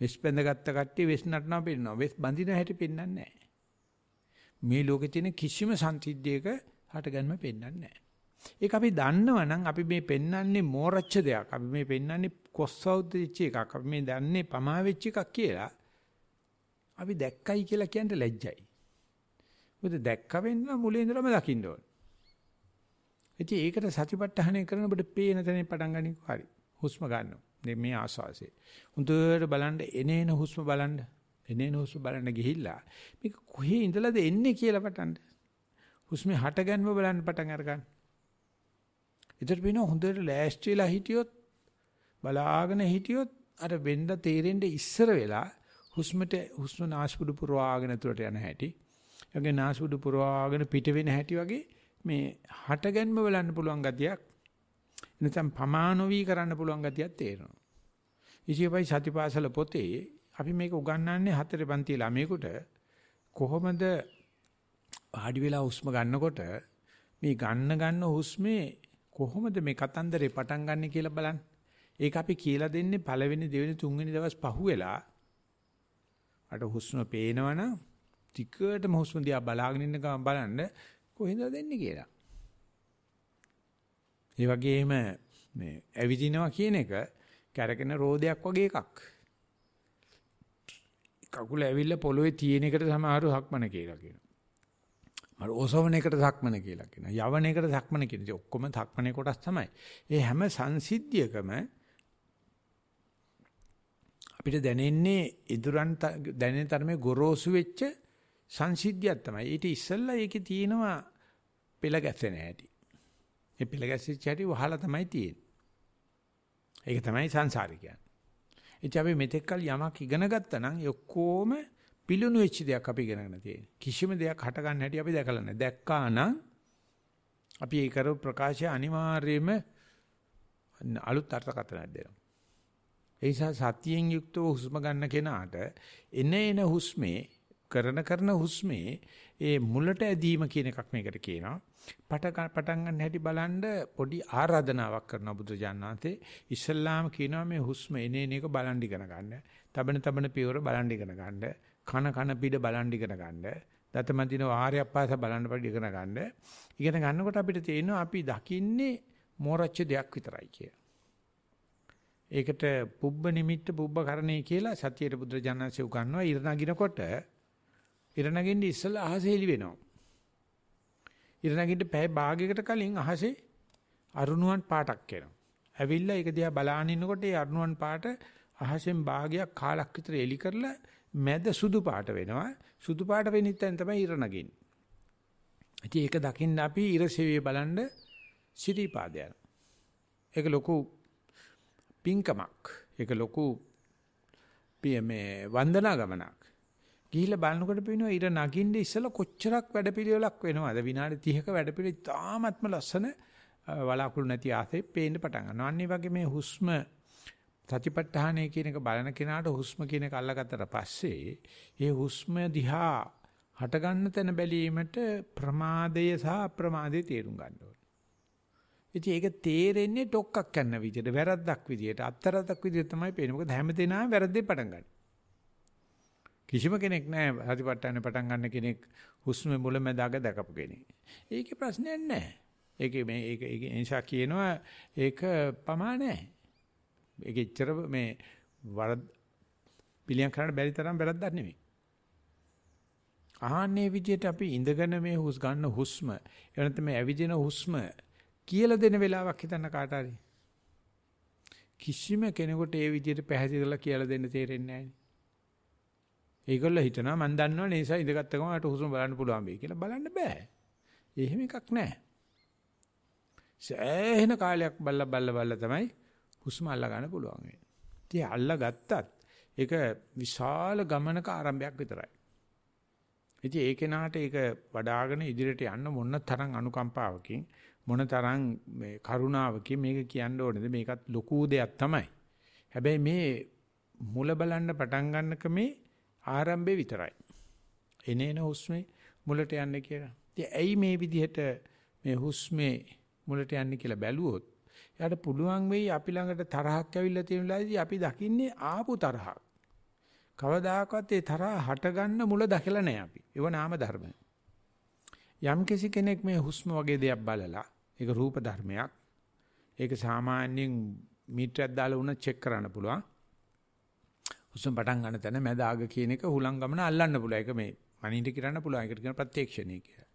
වෙස් බැඳගත්ත කට්ටිය වෙස් නටනවා පෙන්නනවා. වෙස් බඳින හැටි පෙන්වන්නේ නැහැ. මේ ලෝකේ තියෙන කිසිම සංසිද්ධියක හටගන්ම පෙන්වන්නේ නැහැ. ඒක අපි දන්නවනම් අපි මේ පෙන්වන්නේ මෝරච්ච දෙයක්. අපි මේ පෙන්වන්නේ කොස්සවුද්දච්ච එකක්. අපි මේ දන්නේ පමා වෙච්ච එකක් කියලා. අපි දැක්කයි කියලා කියන්න ලැජ්ජයි. මොකද දැක්ක වෙන්න මුලින් ඉඳලම දකින්න ඕන. ඉතින් ඒකට සතිපට්ඨානය කරන ඔබට පේන තැනින් පටන් ගන්නකෝ හරි. හුස්ම ගන්නවා. මේ ආස්වාසේ. හොඳට බලන්න එනේන හුස්ම බලන්න. එනේන හුස්ම බලන්න ගිහිල්ලා මේක කොහේ ඉඳලාද එන්නේ කියලා පටන්. හුස්මේ හටගන්ම බලන්න පටන් අර ගන්න. ඉතින් වෙන හොඳට ලෑස්තිලා හිටියොත් බලාගෙන හිටියොත් අර වෙන්න තේරෙන්න ඉස්සර වෙලා හුස්මට හුස්ම නාස්පුඩු පුරවාගෙන තුලට යන හැටි. ඒගේ නාස්පුඩු පුරවාගෙන පිට වෙන හැටි වගේ මේ හටගන්ම බලන්න පුළුවන් ගතියක් නැත්නම් පමානොවි කරන්න පුළුවන් ගතියක් තේරෙනවා. ඉතිපයි සතිපාසල පොතේ අපි මේක උගන්වන්නේ හතරේ පන්ති ළමයෙකුට කොහොමද වාඩි වෙලා හුස්ම ගන්නකොට මේ ගන්න ගන්න හුස්මේ කොහොමද මේ කතන්දරේ පටන් ගන්න කියලා බලන්න. ඒක අපි කියලා දෙන්නේ පළවෙනි දෙවෙනි තුන්වෙනි දවස් පහුවෙලා අර හුස්ම පේනවනම් ටිකටම හුස්ම දිහා බලාගෙන ඉන්න ගමන් බලන්න කොහෙන්ද දෙන්නේ කියලා. ඒ වගේම මේ ඇවිදිනවා කියන එක කැරකෙන රෝදයක් වගේ එකක්. කකුල ඇවිල්ලා පොළොවේ තියෙන එකට සමහරව හක්මන කියලා කියනවා. මර ඕසවන එකට ධක්මන කියලා කියනවා. යවන එකට ධක්මන කියන ඉතින් ඔක්කොම ධක්මනේ කොටස් තමයි. ඒ හැම සංසිද්ධියකම අපිට දැනෙන්නේ ඉදurang දැනෙන තරමේ ගොරෝසු වෙච්ච සංසිද්ධියක් තමයි. ඊට ඉස්සෙල්ලා ඒකේ තියෙනවා පෙළ ගැසෙන හැටි. මේ පෙළ ගැසිච්ච හැටි වහලා තමයි තියෙන්නේ. ඒක තමයි සංසාරය කියන්නේ. එච්ච අපි මෙතෙක් කල් යමක් ඉගෙන ගත්තා නම් ඔක්කොම පිලුණු වෙච්ච දෙයක් අපි ඉගෙනගෙන තියෙන්නේ. කිසිම දෙයක් හට ගන්න හැටි අපි දැකලා නැහැ. දැක්කා නම් අපි ඒ කරපු ප්‍රකාශය අනිවාර්යයෙන්ම අලුත් අර්ථකථනයක් දෙනවා. ඒ නිසා සතියෙන් යුක්තව හුස්ම ගන්න කෙනාට එන එන හුස්මේ කරන කරන හුස්මේ ඒ මුලට ඇදීම කියන එකක් මේකට කියනවා. පට පටන් ගන්න හැටි බලන්න පොඩි ආරාධනාවක් කරනවා බුදුරජාණන් වහන්සේ. ඉස්ලාම කියනවා මේ හුස්ම එනේන එක බලන් ඉගෙන ගන්න. තබන තබන පියවර බලන් ඉගෙන ගන්න. කන කන පිට බලන් ඉගෙන ගන්න. දතමදින ආහාරයක් පාස බලන්න පඩි ඉගෙන ගන්න. ඉගෙන ගන්නකොට අපිට තේරෙනවා අපි දකින්නේ මෝරච්ච දෙයක් විතරයි කියලා. ඒකට පුබ්බ නිමිත්ත පුබ්බ කරණේ කියලා සතියේ බුදුරජාණන්සේ උගන්වනවා ඉර නගිනකොට ඉර නගින්න ඉස්සලා අහස හෙලි වෙනවා. ඉරණගින්න පැය භාගයකට කලින් අහසේ අරුණුවන් පාටක් එනවා. ඇවිල්ලා ඒක දිහා බලාගෙන ඉන්නකොට ඒ අරුණුවන් පාට අහසෙන් භාගයක් කාලක් විතර එලි කරලා මැද සුදු පාට වෙනවා. සුදු පාට වෙනින් තමයි ඉරණගින්නේ. ඉතින් ඒක දකින්න අපි ඉරසෙවිය බලන්න සිටිපාද යන. ඒක ලොකු පිංකමක්. ඒක ලොකු මේ වන්දනා ගමනක්. ගිහිල්ලා බලනකොට පේනවා ඉර නගින්න ඉස්සලා කොච්චරක් වැඩපිළිවෙලක් වෙනවද විනාඩි 30ක වැඩපිළිවෙල තාමත්ම ලස්සන වලාකුළු නැති ආසේ පේන්න පටන් ගන්නවා. අන්න වගේ මේ හුස්ම සතිපට්ඨානය කියන එක බලන කෙනාට හුස්ම කියන එක අල්ලගත්තට පස්සේ ඒ හුස්ම දිහා හටගන්න තැන බැලීමට ප්‍රමාදය සහ අප්‍රමාදය තේරුම් ගන්න ඕනේ. ඉතින් ඒක තේරෙන්නේ ඩොක්කක් කරන විදිහට, වැරද්දක් විදිහට, අත්තරදක් විදිහට තමයි පේන්නේ. මොකද හැමදේම වැරද්දේ පටන් ගන්නවා. කිසිම කෙනෙක් නැහැ සතිපට්ඨානේ පටන් ගන්න කෙනෙක් හුස්මේ මුල මැදාග දැකපු කෙනෙක්. ඒකේ ප්‍රශ්නයක් නැහැ. ඒකේ මේ ඒක ඒක නිසා කියනවා ඒක පමා නැහැ. ඒක ඉච්චර මේ වරද පිළියම් කරන්න බැරි තරම් වැරද්දක් නෙමෙයි. ආහන්නේ විදියට අපි ඉඳගෙන මේ හුස් ගන්න හුස්ම එනත මේ ඇවිදින හුස්ම කියලා දෙන වෙලාවක් හිතන්න කාට හරි කිසිම කෙනෙකුට ඒ විදියට පැහැදිලිලා කියලා දෙන්න තේරෙන්නේ නැහැ. ඒගොල්ලෝ හිතනවා මම දන්නවා නිසා ඉඳගත්ත ගමන් මට හුස්ම බලන්න පුළුවන් වෙයි කියලා බලන්න බෑ. එහෙම එකක් නෑ. සෑහෙන කාලයක් බල්ලා බල්ලා බල්ලා තමයි හුස්ම අල්ලා ගන්න පුළුවන් වෙන්නේ. ඉතින් අල්ලා ගත්තත් ඒක විශාල ගමනක ආරම්භයක් විතරයි. ඉතින් ඒ කෙනාට ඒක වඩ아가න ඉදිරියට යන්න මොන තරම් අනුකම්පාවකින් මොන තරම් මේ කරුණාවකින් මේක කියන්න ඕනේද මේකත් ලොකු දෙයක් තමයි. හැබැයි මේ මුල බලන්න පටන් ගන්නක මේ ආරම්භය විතරයි. එනේන හුස්මේ මුලට යන්නේ කියලා. ඉතින් ඇයි මේ විදිහට මේ හුස්මේ මුලට යන්නේ කියලා බැලුවොත් එයාට පුළුවන් වෙයි අපි ළඟට තරහක් ඇවිල්ලා තියෙන වෙලාවේදී අපි දකින්නේ ආපු තරහක්. කවදාකවත් ඒ තරහ හටගන්න මුල දැකලා නැහැ අපි. ඒව නාම ධර්ම. යම් කිසි කෙනෙක් මේ හුස්ම වගේ දෙයක් බලලා ඒක රූප ධර්මයක්. ඒක සාමාන්‍යයෙන් මීටරයක් දාලා උන චෙක් කරන්න පුළුවන්. හුස්ම පටන් ගන්න තැන මැද ආග කියන එක හුලං ගමන අල්ලන්න පුළුවන්. ඒක මේ මනින්ට කරන්න පුළුවන්. ඒකට කියන ප්‍රත්‍යක්ෂණය කියලා.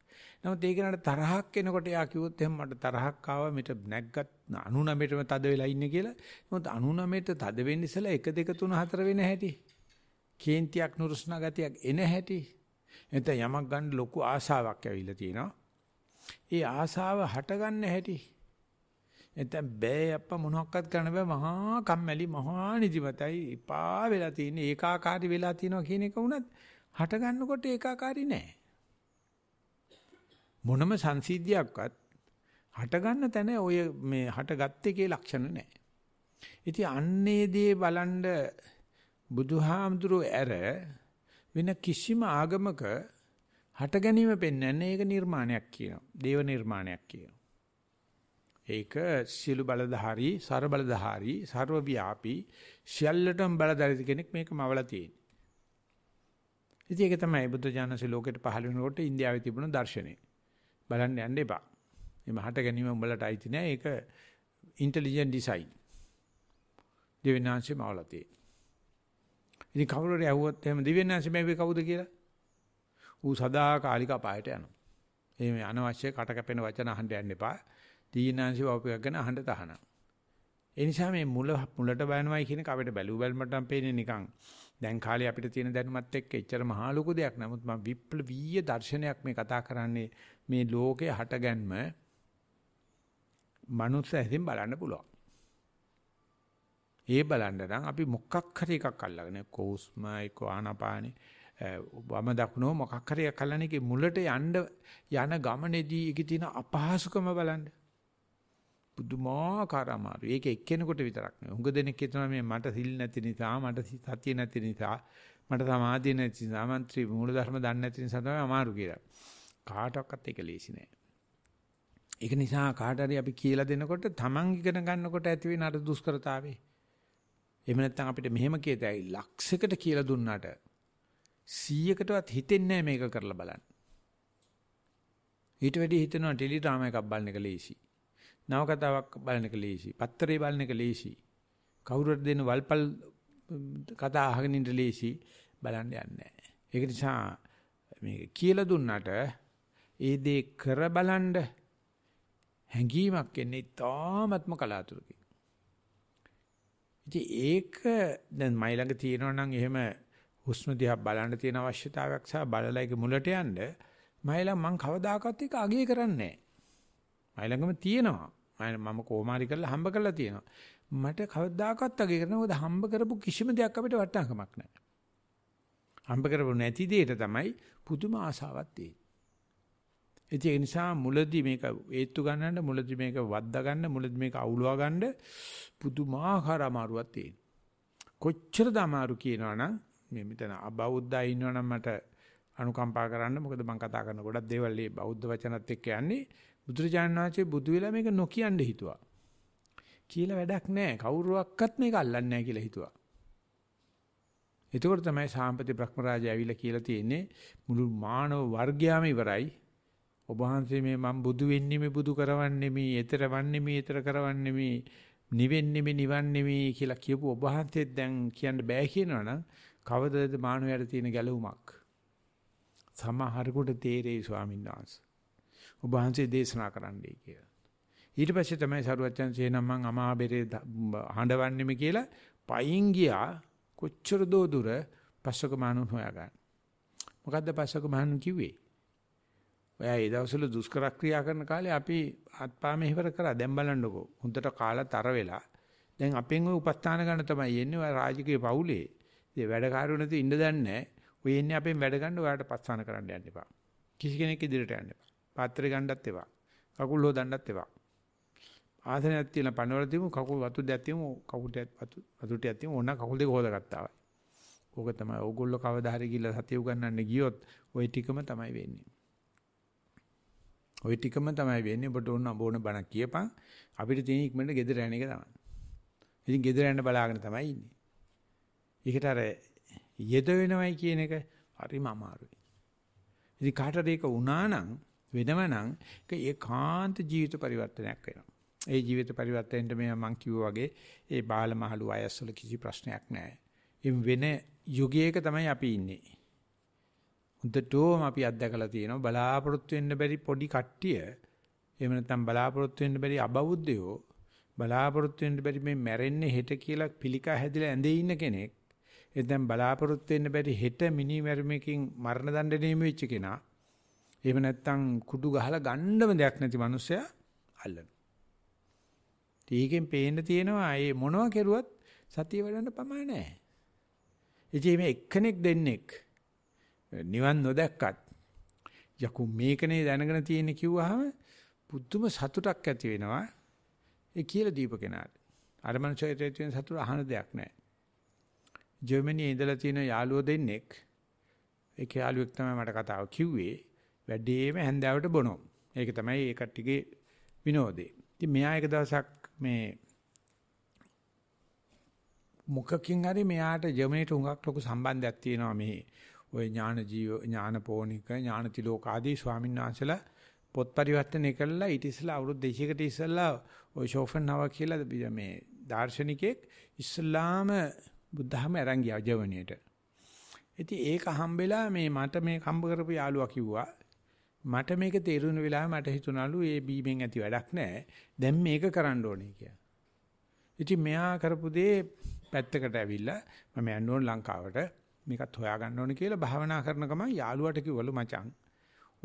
නමුත් ඒක නට තරහක් එනකොට යා කිව්වොත් එහෙනම් මට තරහක් ආවා මිට නැග්ගත් 99ටම තද වෙලා ඉන්නේ කියලා. මොකද 99ට තද වෙන්න ඉස්සලා 1 2 3 4 වෙන හැටි. කේන්තියක් නුරුස්නා ගතියක් එන හැටි. එතන යමක් ගන්න ලොකු ආසාවක් ඇවිල්ලා තියෙනවා. ඒ ආසාව හටගන්න හැටි. නැත්නම් බෑ අප්පා මොනවක්වත් කරන්න බෑ මහා කම්මැලි මහා නිදිමතයි එපා වෙලා තියෙන ඒකාකාරී වෙලා තියෙනවා කියන එක වුණත් හට ගන්නකොට ඒකාකාරී නෑ මොනම සංසිද්ධියක්වත් හට ගන්න තැන ඔය මේ හටගත් එකේ ලක්ෂණ නෑ ඉතින් අන්නේ දේ බලන්ඩ බුදුහාමුදුරු ඇර වෙන කිසිම ආගමක හට ගැනීම පෙන්වන්නේ ඒක නිර්මාණයක් කියනවා. දේව නිර්මාණයක් කියනවා. ඒක සිළු බලධාරී, සර බලධාරී, ਸਰව ව්‍යාපී සියල්ලටම බලධාරී කෙනෙක් මේක මවලා තියෙන්නේ. ඉතින් ඒක තමයි බුද්ධ ඥානසේ ලෝකෙට පහළ වෙනකොට ඉන්දියාවේ තිබුණ දර්ශනේ. බලන්න යන්න එපා. මේ මහට ගැනීම උඹලට අයිති නෑ. ඒක ඉන්ටෙලිජන්ට් ඩිසයින්. දිව්‍යඥාන්සේ මවලා තියෙන්නේ. ඉතින් කවුරු හරි ඇහුවොත් එහෙම දිව්‍යඥාන්සේ මේ කවුද කියලා? ඌ සදාකාලික පායට යනවා. එහෙම අනවශ්‍ය කට කැපෙන වචන අහන්න යන්න එපා. දීනාංශව අපියක් ගැන අහන්න තහනම්. ඒ නිසා මේ මුල මුලට බලනවයි කියන කවෙට බැලුව බැලමටම පේන්නේ නිකන් දැන් කාලේ අපිට තියෙන දැනුමත් එක්ක එච්චර මහා ලොකු දෙයක් නමුත් මම විප්ලවීය දර්ශනයක් මේ කතා කරන්නේ මේ ලෝකේ හටගැන්ම මනුස්ස ඇහින් බලන්න පුළුවන්. ඒ බලන්න නම් අපි මොකක් හරි එකක් අල්ලගෙන කෝස්ම එක ආනපානේ වම දකුණෝ මොකක් හරි එකක් අල්ලන්නේ මුලට යන්න යන ගමනේදී ඒකේ තියෙන අපහසුකම බලන්න. පුදුමාකාර අමාරු. ඒක එක්කෙනෙකුට විතරක් නෙවෙයි. හුඟ දෙනෙක් හිතනවා මේ මට සිල් නැති නිසා, මට සතිය නැති නිසා, මට සමාධිය නැති නිසා, මන්ත්‍රී මූලධර්ම දන්නේ නැති නිසා තමයි අමාරු කියලා. කාටවත් ඒක ලේසි නෑ. ඒක නිසා කාට හරි අපි කියලා දෙනකොට තමන් ඉගෙන ගන්නකොට ඇති වෙන අර දුෂ්කරතාවේ. එහෙම නැත්නම් අපිට මෙහෙම කියතයි ලක්ෂයකට කියලා දුන්නාට 100කටවත් හිතෙන්නේ නැහැ මේක කරලා බලන්න. ඊට වැඩි හිතනවා ටෙලිඩ්‍රාම එකක් බලන එක ලේසියි. නවකතාවක් බලන එක ලේසි. පත්තරේ බලන එක ලේසි. කවුරුට දෙන වල්පල් කතා අහගෙන ඉඳ ලේසි බලන්න යන්නේ ඒක නිසා මේක කියලා දුන්නාට ඒ දේ කර බලන්න හැඟීමක් එන්නේ තාමත්ම කලාතුරකින්. ඉතින් ඒක දැන් මයි ළඟ තියෙනවා නම් එහෙම හුස්ම දිහා බලන්න තියෙන අවශ්‍යතාවයක් සහ බලලා ඒක මුලට යන්න මයිලා මං කවදාකවත් ඒක අගය කරන්නේ නැහැ. මයි ළඟම තියෙනවා. මම කොහොමාරි කරලා හම්බ කරලා තියෙනවා. මට කවදාකවත් අගේ කරන්න මොකද හම්බ කරපු කිසිම දෙයක් අපිට වටිනාකමක් නැහැ. හම්බ කරපු නැති දෙයට තමයි පුදුම ආසාවක් තියෙන්නේ. ඒ නිසා මුලදී මේක ඒත්තු ගන්නන්න මුලදී මේක වද්දා ගන්න මුලදී මේක අවුලවා ගන්න පුදුමාකාර අමාරුවක් තියෙනවා. කොච්චරද අමාරු කියනවනම් මේ මෙතන අබෞද්ධය ඉන්නවනම් මට අනුකම්පා කරන්න මොකද මම කතා කරන ගොඩක් දේවල් මේ බෞද්ධ වචනත් එක්ක යන්නේ බුදුරජාණන් වහන්සේ බුදු වෙලා මේක නොකියන්න හිතුවා. කියලා වැඩක් නැහැ. කවුරුවක්වත් මේක අල්ලන්නේ නැහැ කියලා හිතුවා. එතකොට තමයි සාම්පති බ්‍රහ්මරාජය ඇවිල්ලා කියලා තියෙන්නේ මුළු මානව වර්ගයාම ඉවරයි. ඔබ වහන්සේ මේ මම බුදු වෙන්නේ මේ බුදු කරවන්නේ මේ ඊතර වන්නේ මේ ඊතර කරවන්නේ මේ නිවෙන්නේ මේ නිවන්නේ මේ කියලා කියපු ඔබ වහන්සේත් දැන් කියන්න බෑ කියනවනම් කවදද මානවයාට තියෙන ගැළවුමක්? සමහරකට තේරෙයි ස්වාමීන් වහන්සේ. ඔබ වහන්සේ දේශනා කරන්නයි කියලා. ඊට පස්සේ තමයි සරුවච්චන්සේ නම් මං අමාබෙරේ හඬවන්නෙම කියලා පයින් ගියා කොච්චර දෝ දුර පස්සක මහණුන් හොයාගන්න. මොකද්ද පස්සක මහණුන් කිව්වේ? ඔයා ඒ දවස්වල දුෂ්කර ක්‍රියා කරන කාලේ අපි ආත්පා මෙහෙවර කරා. දැන් බලන්නකෝ. හොඳට කාලා තර වෙලා. දැන් අපෙන් ওই උපස්ථාන ගන්න තමයි එන්නේ. ඔය රාජකීය පවුලේ. ඉතින් වැඩ කාර්යෝ නැති ඉන්න දන්නේ නැහැ. ඔය එන්නේ අපෙන් වැඩ ගන්න ඔයාට පස්ථාන කරන්න යන්න එපා. කිසි කෙනෙක් ඉදිරියට යන්න එපා. පාත්‍රය ගණ්ඩත් එපා. කකුල් හොදන්නත් එපා. ආසනයක් තියෙන පණවල තිබු කකුල් වතු දෙයක් තිබු කකුල්ට වතු වතුටයක් තිබු ඕන කකුල් දෙක හොදගත්තා වයි. ඕක තමයි ඕගොල්ලෝ කවදා හරි ගිහලා සතිය උගන්නන්න ගියොත් ওই ටිකම තමයි වෙන්නේ. ওই ටිකම තමයි වෙන්නේ ඔබට ඕන බොන බණ කියපන් අපිට තියෙන ඉක්මනට ගෙදර යන එක තමයි. ඉතින් ගෙදර යන්න බලාගෙන තමයි ඉන්නේ. ඒකට අර යෙද වෙනවයි කියන එක හරිම අමාරුයි. ඉතින් කාටද ඒක වුණා නම් වෙනවනම් ඒක ඒකාන්ත ජීවිත පරිවර්තනයක් වෙනවා. ඒ ජීවිත පරිවර්තනයේට මේ මම කිව්වා වගේ ඒ බාල මහලු අයස්වල කිසි ප්‍රශ්නයක් නැහැ. එම් වෙන යුගයක තමයි අපි ඉන්නේ. හොඳටම අපි අත්දැකලා තියෙනවා බලාපොරොත්තු වෙන්න බැරි පොඩි කට්ටිය එහෙම නැත්නම් බලාපොරොත්තු වෙන්න බැරි අබෞද්ධයෝ බලාපොරොත්තු වෙන්න බැරි මේ මැරෙන්නේ හෙට කියලා පිළිකා හැදිලා ඇඳේ ඉන්න කෙනෙක් එතෙන් බලාපොරොත්තු වෙන්න බැරි හෙට මිනි මැරුමකින් මරණ දඬුවම වෙච්ච කෙනා එහෙම නැත්නම් කුඩු ගහලා ගන්නම දෙයක් නැති මිනිස්සයා අල්ලන. ඒකෙන් පේන්න තියෙනවා මේ මොනවා කෙරුවත් සතිය වඩන්න පමා නැහැ. ඉතින් මේ එක්කෙනෙක් දෙන්නෙක් නිවන් නොදැක්කත් යකු මේකනේ දැනගෙන තියෙන්නේ කිව්වහම පුදුම සතුටක් ඇති වෙනවා. ඒ කියලා දීප කෙනාට. අර මනුෂ්‍යයෙක් තියෙන සතුට අහන දෙයක් නැහැ. ජර්මනියේ ඉඳලා තියෙන යාළුවෝ දෙන්නෙක් ඒ යාළුවෙක් තමයි මට කතාව කිව්වේ. වැඩේම හැන්දාවට බොනවා. ඒක තමයි ඒ කට්ටියගේ විනෝදේ. ඉතින් මෙයා එක දවසක් මේ මුඛකින් හරි මෙයාට ජර්මනිට හුඟක් ලොකු සම්බන්ධයක් තියෙනවා මේ ওই ඥාන ජීව ඥානපෝනික ඥානතිලෝක ආදී ස්වාමීන් වහන්සේලා පොත් පරිවර්තනය කළා ඊට ඉස්සෙල්ලා අවුරුදු 200කට ඉස්සෙල්ලා ওই ෂෝෆන්නවා කියලා මේ දාර්ශනිකයෙක් ඉස්ලාම බුද්ධහම අරන් ගියා ජර්මනියට. ඉතින් ඒක හම්බෙලා මේ මට මේ හම්බ කරපු යාළුවා කිව්වා මට මේක තේරුණ වෙලාවේ මට හිතුණලු ඒ බීමෙන් ඇති වැඩක් නැහැ. දැන් මේක කරන්න ඕනේ කියලා. ඉතින් මෙයා කරපු දේ පැත්තකට ඇවිල්ලා මම යන්න ඕන ලංකාවට මේකත් හොයාගන්න ඕනේ කියලා භාවනා කරන ගමන් යාළුවට කිව්වලු මචං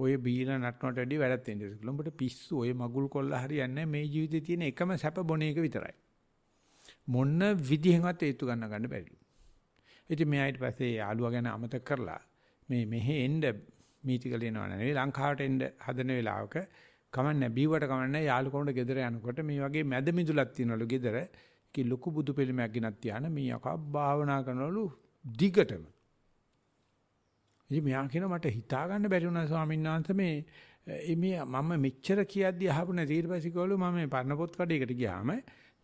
ඔය බීලා නටනට වැඩිය වැඩක් තියෙන ඉතින් උඹට පිස්සු ඔය මගුල් කොල්ල හරියන්නේ මේ ජීවිතේ තියෙන එකම සැප බොන එක විතරයි. මොන විදිහෙන්වත් ඒත්තු ගන්න ගන්න බැරිලු. ඉතින් මෙයා ඊට පස්සේ යාළුවා ගැන අමතක කරලා මේ මෙහෙ එන්න මීතිකල එනවා නෙවෙයි ලංකාවට එන්න හදන වෙලාවක කමන්නේ බීවට කමන්නේ යාළු කොණ්ඩ ගෙදර යනකොට මේ වගේ මැද මිදුලක් තියනලු ගෙදර කි ලොකු බුදු පිළිමයක් ගෙනත් තියාන මීයකා භාවනා කරනලු දිගටම ඉතින් මෙයා කියන මට හිතා ගන්න බැරි වුණා ස්වාමීන් වහන්සේ මේ මේ මම මෙච්චර කියද්දි අහපු නැති ඊට පස්සේ කිව්වලු මම මේ පරණ පොත් කඩේකට ගියාම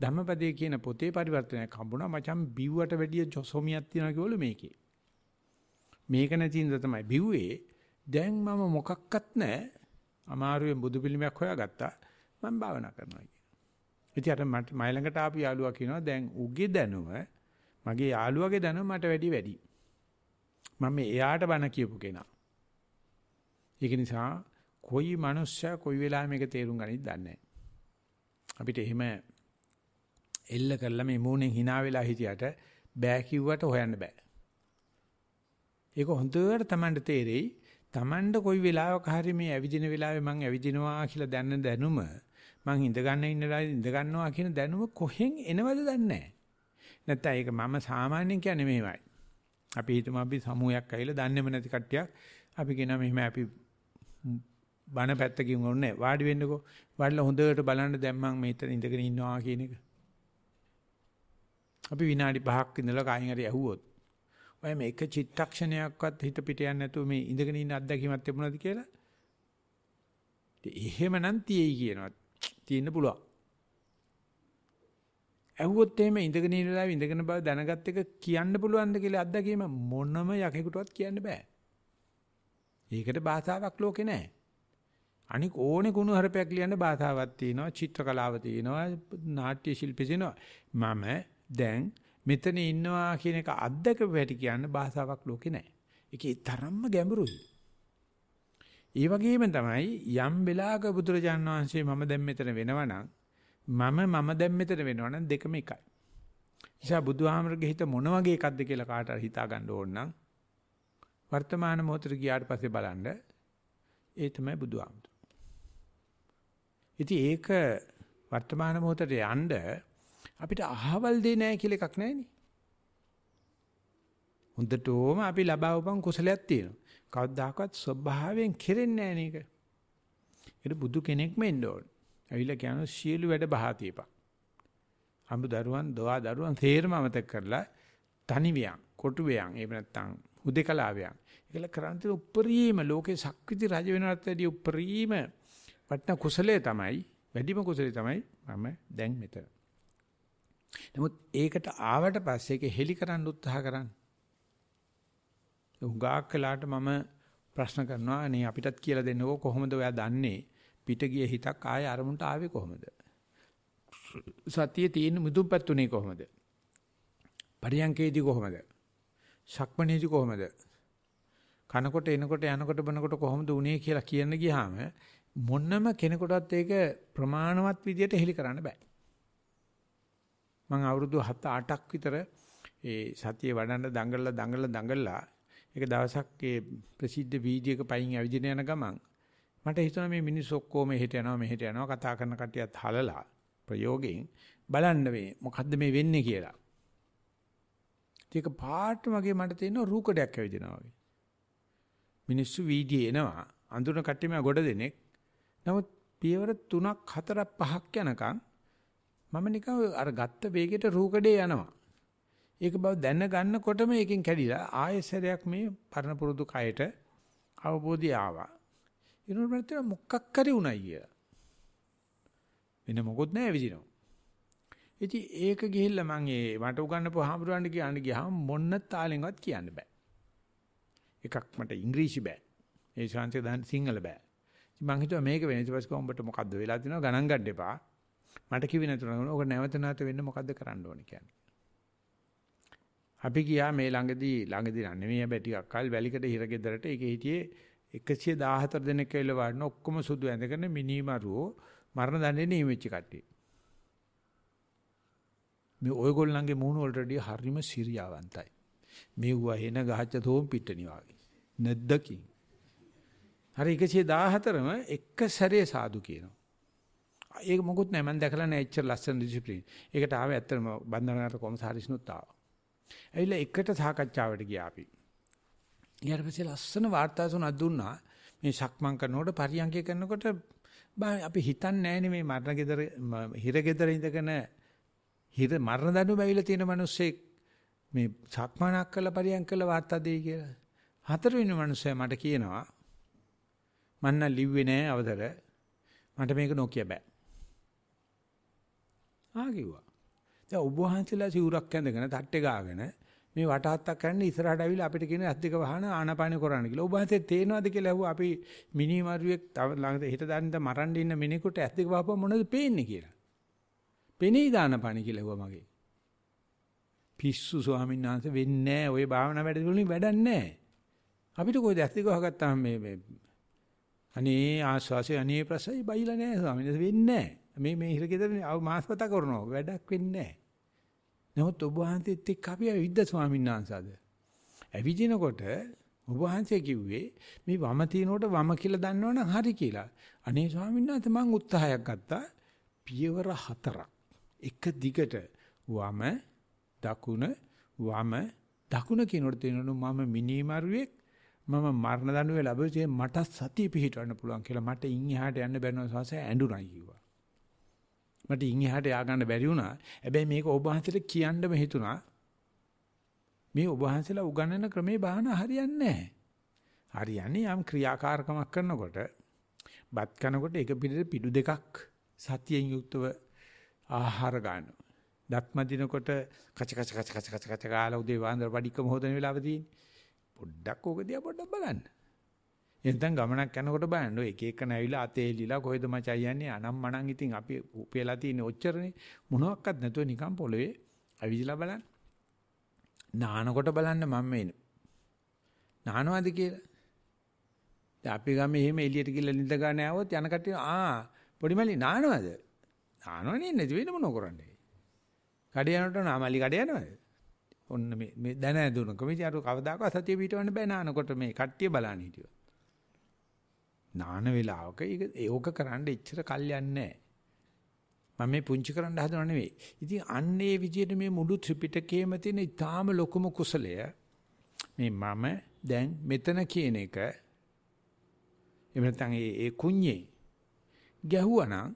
ධම්මපදයේ කියන පොතේ පරිවර්තනයක් හම්බුණා මචං බිව්වට වැඩිය සොමියක් තියනවා කිව්වලු මේකේ මේක නැති ඉඳ තමයි බිව්වේ දැන් මම මොකක්වත් නැහැ. අමාරුවෙන් බුදු පිළිමයක් හොයාගත්තා. මම භාවනා කරනවා කියනවා. ඉතින් අර මට මයි ළඟට ආපු යාළුවා කියනවා දැන් උගේ දැනුම මගේ යාළුවගේ දැනුම මට වැඩි වැඩි. මම එයාට බන කියපු කෙනා. ඒක නිසා කොයි මනුස්සයා කොයි වෙලාවෙ මේක තේරුම් ගනිද දන්නේ අපිට එහෙම එල්ල කරලා මේ මූණෙන් hina වෙලා හිටියට බෑ කිව්වට හොයන්න බෑ. ඒක හොඳට Tamanට තේරෙයි Tamanda කොයි වෙලාවක හරි මේ ඇවිදින වෙලාවේ මං ඇවිදිනවා කියලා දැනන දැනුම මං ඉඳ ගන්න ඉන්නලා ඉඳ ගන්නවා කියන දැනුම කොහෙන් එනවද දන්නේ නැහැ. නැත්නම් ඒක මම සාමාන්‍යයෙන් කියන්නේ මේවයි. අපි හිතමු අපි සමූහයක් ඇවිල්ලා දන්නේම නැති කට්ටියක් අපි කියනවා මෙහෙම අපි බන පැත්තකින් ඕනේ වාඩි වෙන්නකෝ. වාඩිලා හොඳට බලන්න දැන් මං මෙතන ඉඳගෙන ඉන්නවා කියන එක. අපි විනාඩි 5ක් ඉඳලා කායින් හරි ඇහුවොත් ඔය මේ එක චිත්තක්ෂණයක්වත් හිත පිට යන්නේ නැතුව මේ ඉඳගෙන ඉන්න අත්දැකීමක් තිබුණාද කියලා? එහෙමනම් තියෙයි කියනවා. තියෙන්න පුළුවන්. ඇහුවොත් එහෙම ඉඳගෙන ඉඳලා ඉඳගෙන බව දැනගත් එක කියන්න පුළුවන්ද කියලා අත්දැකීම මොනම යකෙකුටවත් කියන්න බෑ. ඒකට භාෂාවක් ලෝකේ නැහැ. අනික ඕනේ කුණු හරපයක් ලියන්න භාෂාවක් තියෙනවා, චිත්‍ර කලාව තියෙනවා, නාට්‍ය ශිල්පී තියෙනවා. මම දැන් මෙතන ඉන්නවා කියන එක අද්දක වැටි කියන්න භාෂාවක් ලෝකේ නැහැ. ඒකේ තරම්ම ගැඹුරුයි. ඒ වගේම තමයි යම් වෙලාවක බුදුරජාන් වහන්සේ මම දැන් මෙතන වෙනවනම් මම මම දැන් මෙතන වෙනවනම් දෙකම එකයි. නිසා බුදුහාමරගේ හිත මොන වගේ එකක්ද කියලා කාට හිතා ගන්න ඕන නම් වර්තමාන මොහොතට ගියාට පස්සේ බලන්න ඒ තමයි බුදුහාමර. ඉතින් ඒක වර්තමාන මොහොතට යන්න අපිට අහවල් දෙ නැහැ කියලා එකක් නැහැනේ. හොඳටම අපි ලබාවපන් කුසලයක් තියෙනවා. කවදාකවත් ස්වභාවයෙන් කෙරෙන්නේ නැහැ නේක. ඒක බුදු කෙනෙක්ම එන්න ඕන. ඇවිල්ලා කියනවා සියලු වැඩ බහා තියපන්. අඹ දරුවන්, දොවා දරුවන් තේරම අමතක කරලා තනිවියන්, කොටුවියන්, එහෙම නැත්නම් හුදේකලාවියන්. ඒකල කරන්ති උප්පරීම ලෝකේ සක්විති රජ වෙනවත් වැඩි උප්පරීම වටන කුසලයේ තමයි වැඩිම කුසලයේ තමයි මම දැන් මෙතන. නමුත් ඒකට ආවට පස්සේ ඒක හෙලි කරන්න උත්සාහ කරන්න. උගාක් කළාට මම ප්‍රශ්න කරනවා අනේ අපිටත් කියලා දෙන්නකෝ කොහොමද ඔයා දන්නේ පිට ගිය හිතක් ආයේ අරමුණට ආවේ කොහොමද? සතියේ තියෙන මුදුපත් උනේ කොහොමද? පරියංකේදී කොහොමද? ශක්මණේදී කොහොමද? කනකොට එනකොට යනකොට බනකොට කොහොමද උනේ කියලා කියන්න ගියාම මොනම කෙනෙකුටත් ඒක ප්‍රමාණවත් විදියට හෙලි කරන්න බෑ. මම අවුරුදු 7-8ක් විතර ඒ සතිය වඩන්න දඟලලා දඟලලා දඟලලා ඒක දවසක් ඒ ප්‍රසිද්ධ වීදියේක පයින් ඇවිදින යන ගමන් මට හිතුණා මේ මිනිස්සු ඔක්කොම එහෙට යනවා මෙහෙට යනවා කතා කරන කට්ටියත් හලලා ප්‍රයෝගයෙන් බලන්න මේ මොකද්ද මේ වෙන්නේ කියලා. ඒක පාට වගේ මට තියෙන රූකඩයක් ඇවිදිනවා වගේ. මිනිස්සු වීදියේ එනවා අඳුරන කට්ටියම ගොඩ දෙනෙක්. නමුත් පියවර 3ක් 4ක් 5ක් යනකම් මම නිකන් අර ගත්ත වේගෙට රූකඩේ යනවා. ඒක බව දැන ගන්නකොටම ඒකෙන් කැඩිලා ආයෙසරයක් මේ පරණ පුරුදු කයට අවබෝධය ආවා. ඊනොට මට මොකක් කරේ උණයි කියලා. වෙන මොකොත් නැහැ විදිනවා. ඉතින් ඒක ගිහිල්ලා මම ඒ මට උගන්නපු හාමුදුරන්ට කියන්න ගියාම මොන්න තාලෙන්වත් කියන්න බෑ. එකක් මට ඉංග්‍රීසි බෑ. ඒ ශාන්තිය දාන්න සිංහල බෑ. ඉතින් මම හිතුවා මේක වෙන ඊට පස්සේ කොහොඹට මොකද්ද වෙලා තියෙනවා ගණන් ගන්න එපා. මට කිවි නැතුණා ඕක නැවත නැවත වෙන්න මොකද්ද කරන්න ඕනේ කියන්නේ. අපි ගියා මේ ළඟදී ළඟදී නෙමෙයි හැබැයි ටිකක් කල් වැලිකඩ හිරගෙදරට ඒකේ හිටියේ 114 දෙනෙක් කියලා වඩන ඔක්කොම සුදු ඇඳගෙන මිනිමරුවෝ මරණ දඬුවම් නියමිච්ච කට්ටිය. මේ ඔයගොල්ලන්ගේ මූණ වලට වඩා හරිම සිරියාවන්තයි. මෙව්ව එන ගහච්ච තෝම් පිටණි වාගේ. නැද්දකින්. හරි 114ම එක සැරේ සාදු කියනවා. ඒක මොකුත් නෑ මම දැකලා නෑ එච්චර ලස්සන ඩිසිප්ලින්. ඒකට ආවේ ඇත්තටම බන්ධනාගාර කොමසාරිස්නුත් ආවා. ඇවිල්ලා එකට සාකච්ඡාවට ගියා අපි. ඊට පස්සේ ලස්සන වාර්තා සුණක් දුන්නා. මේ ශක්මන් කරනකොට පරියන්කය කරනකොට අපි හිතන්නේ නෑනේ මේ මරණ ගෙදර හිර ගෙදර ඉඳගෙන හිර මරණ දඬු බැවිලා තියෙන මිනිස්සෙක් මේ සක්මනක් කළ පරියන්ක කළ වාර්තා දෙයි කියලා. හතරවෙනි මිනිස්සයා මට කියනවා මන්න ලිව්වේ නෑ අවදර. මට මේක නොකිය බෑ. ආ කිව්වා. දැන් ඔබ වහන්සේලා සිවුරක් ඇඳගෙන තට්ටේ ගාගෙන මේ වටහත්තක් කරන්න ඉස්සරහට ඇවිල්ලා අපිට කියන ඇත් දෙක වහන ආනාපානේ කරන්න කියලා. ඔබ හන්සේ තේනවද කියලා ඇහුවා අපි මිනි මරුවෙක් තව ළඟට හිට දාන්න මරන්න ඉන්න මිනිහෙකුට ඇත් දෙක වහපුවා මොනවද පේන්නේ කියලා. පෙනී දානපානේ කියලා ඇහුවා මගේ. පිස්සු ස්වාමීන් වහන්සේ වෙන්නේ නැහැ. ওই භාවනා වැඩ වලින් වැඩක් නැහැ. අපිට කොහෙද ඇස් දෙක වහගත්තාම මේ මේ අනේ ආස්වාසිය අනේ ප්‍රසයි බයිලා නැහැ ස්වාමීන් වහන්සේ වෙන්නේ නැහැ. මේ මේ හිරගෙදරනේ ආව මාස්පත කරනවා වැඩක් වෙන්නේ නැහැ. නමුත් ඔබ වහන්සේත් එක්ක අපි ඇවිද්ද ස්වාමීන් වහන්සේද? ඇවිදිනකොට ඔබ වහන්සේ කිව්වේ මේ වම තිනකොට වම කියලා දන්නවනම් හරි කියලා. අනේ ස්වාමීන් වහන්සේ මම උත්සාහයක් ගත්තා පියවර හතරක්. එක දිගට වම දකුණ වම දකුණ කියනකොට තේරෙනු මම මිනිමරුවෙක් මම මරණ දඬුවම ලැබුවේ මට සතිය පිහිටවන්න පුළුවන් කියලා මට ඉන් එහාට යන්න බැරිව සස ඇඬුනා කිව්වා. මට ඉංගහට යා ගන්න බැරි වුණා. හැබැයි මේක ඔබ වහන්සේට කියන්නම හිතුණා. මේ ඔබ වහන්සේලා උගන්වන ක්‍රමේ බාහන හරියන්නේ නැහැ. හරියන්නේ යම් ක්‍රියාකාරකමක් කරනකොට බත් කනකොට එක පිටට පිඩු දෙකක් සතියෙන් යුක්තව ආහාර ගන්නවා. දත් මදිනකොට කච කච කච කච කච කච ගාලා උදේ වන්දර බඩිකම හොදන වෙලාව තියෙන්නේ. පොඩ්ඩක් ඕක දිහා පොඩ්ඩක් බලන්න. එතෙන් ගමනක් යනකොට බලන්න ඔය එක එක නැවිලා අතේ එලිලා කොහෙද මචං යන්නේ අනම් මනම් ඉතින් අපි උපේලා තියෙන ඔච්චරනේ මොනවත් නැතුව නිකන් පොළවේ ඇවිදලා බලන්න. නානකොට බලන්න මම මේ නානවාද කියලා. දැන් අපි ගම එහෙම එළියට ගිහලා නිඳ ගන්න આવොත් යන කට්ටිය ආ පොඩි මල්ලි නානවාද? නානවනේ නැති වෙන මොන කරන්නේ? කඩේ යනකොට නාමල්ලි කඩේ යනවද? ඔන්න මේ මේ දැන ඇදුණකම ඉතින් අර කවදාකවත් සතිය පිටවන්න බෑ නානකොට මේ කට්ටිය බලන්න හිටියොත්. නාන වේලාවක ඒක කරන්න එච්චර කල් යන්නේ මම මේ පුංචි කරන්න හදනව නෙවෙයි. ඉතින් අන්නේ විදියට මේ මුළු ත්‍රිපිටකයේම තියෙන ඊටාම ලොකුම කුසලය මේ මම දැන් මෙතන කියන එක එහෙම නැත්නම් ඒ කුඤ්ඤේ ගැහුවා නම්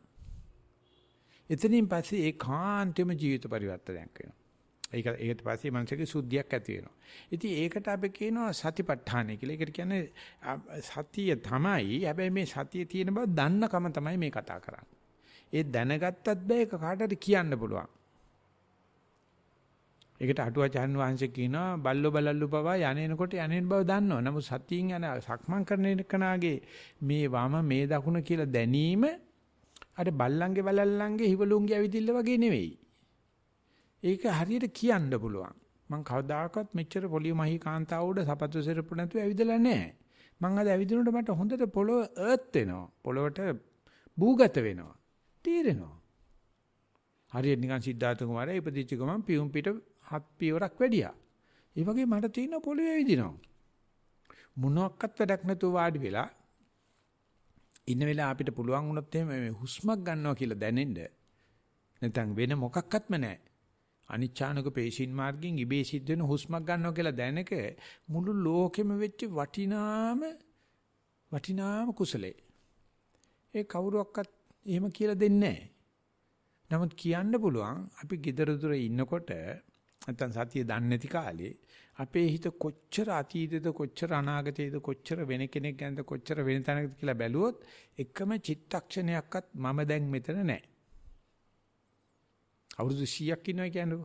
එතනින් පස්සේ ඒකාන්තෙම ජීවිත පරිවර්තනයක් වෙනවා. ඒක ඒකට පස්සේ මනසක සුද්ධියක් ඇති වෙනවා. ඉතින් ඒකට අපි කියනවා සතිපට්ඨානය කියලා. ඒකට කියන්නේ සතිය තමයි. හැබැයි මේ සතිය තියෙන බව දන්නකම තමයි මේ කතා කරන්නේ. ඒ දැනගත්තත් බෑ ඒක කාටද කියන්න පුළුවන්. ඒකට අටුවාචාන් වහන්සේ කියනවා බල්ලෝ බලල්ලු පවා යන්නේනකොට යන්නේ බව දන්නවා. නමුත් සතියෙන් යන සක්මන් කරන කෙනාගේ මේ වම මේ දකුණ කියලා දැනීම අර බල්ලන්ගේ බලල්ලන්ගේ හිවලුන්ගේ ඇවිදිල්ල වගේ නෙවෙයි. ඒක හරියට කියන්න පුළුවන්. මං කවදාකවත් මෙච්චර පොලිය මහී කාන්තාව උඩ සපත්තු සිරපු නැතුව ඇවිදලා නැහැ. මං අද ඇවිදිනකොට මට හොඳට පොළොව අර්ත් වෙනවා. පොළොවට භූගත වෙනවා. තීරෙනවා. හරියට නිකන් සිද්ධාර්ථ කුමාරයා ඉපදිච්ච ගමන් පියුම් පිට හත් පියවරක් වැඩියා. ඒ වගේ මට තියෙන පොළොවේ ඇවිදිනවා. මොනක්වත් වැඩක් නැතුව වාඩි වෙලා ඉන්න වෙලාව අපිට පුළුවන් වුණොත් එහෙම මේ හුස්මක් ගන්නවා කියලා දැනෙන්න නැත්නම් වෙන මොකක්වත්ම නැහැ. අනිච්ඡානක පේශින් මාර්ගෙන් ඉබේ සිද්ධ වෙන හුස්මක් ගන්නවා කියලා දැනක මුළු ලෝකෙම වෙච්ච වටිනාම වටිනාම කුසලයේ. ඒ කවුරුවක්වත් එහෙම කියලා දෙන්නේ නැහැ. නමුත් කියන්න පුළුවන් අපි gedara dura ඉන්නකොට නැත්තම් සතිය දන්නේ නැති කාලේ අපේ හිත කොච්චර අතීතේද කොච්චර අනාගතේද කොච්චර වෙන කෙනෙක් ගැනද කොච්චර වෙන තැනකද කියලා බැලුවොත් එකම චිත්තක්ෂණයක්වත් මම දැන් මෙතන නැහැ. අවුරුදු 100ක් ඉන්නවා කියනකො.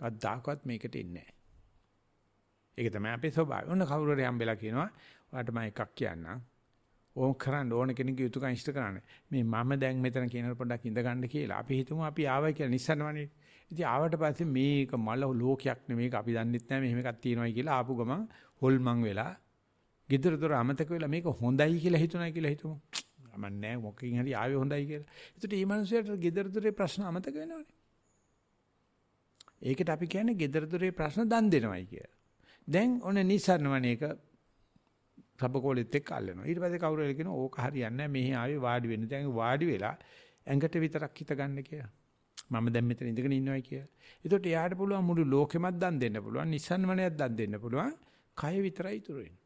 කවදාකවත් මේකට එන්නේ නැහැ. ඒක තමයි අපේ ස්වභාවය. ඔන්න කවුරු හරි හම්බෙලා කියනවා ඔයාලට මම එකක් කියන්නම්. ඕම් කරන්න ඕන කෙනෙක්ගේ යුතුයකම් ඉෂ්ට කරන්න. මේ මම දැන් මෙතන කියනකොට පොඩ්ඩක් ඉඳ ගන්න කියලා. අපි හිතමු අපි ආවයි කියලා නිස්සන්නවනේ. ඉතින් ආවට පස්සේ මේක මල ලෝකයක් නෙමේක අපි දන්නෙත් නැහැ මෙහෙම එකක් තියෙනවායි කියලා ආපු ගමන් හොල්මන් වෙලා, gedara dora අමතක වෙලා මේක හොඳයි කියලා හිතුණා කියලා හිතමු. කමක් නැහැ මොකකින් හරි ආවේ හොඳයි කියලා. ඒකට මේ මිනිහට gedara dure ප්‍රශ්න අමතක වෙනවනේ. ඒකට අපි කියන්නේ gedara dure ප්‍රශ්න දන් දෙනවයි කියලා. දැන් ඔන්න නිසරණවණේක සබකෝලෙත් එක්ක අල්ලනවා. ඊට පස්සේ කවුරු හරි කියනවා ඕක හරියන්නේ නැහැ මෙහි ආවේ වාඩි වෙන්න. දැන් වාඩි වෙලා ඇඟට විතරක් හිත ගන්න කියලා. මම දැන් මෙතන ඉඳගෙන ඉන්නවා කියලා. ඒකට එයාට පුළුවන් මුළු ලෝකෙමත් දන් දෙන්න පුළුවන්. නිසරණවණයක් දන් දෙන්න පුළුවන්. කය විතරයි ඉතුරු වෙන්නේ.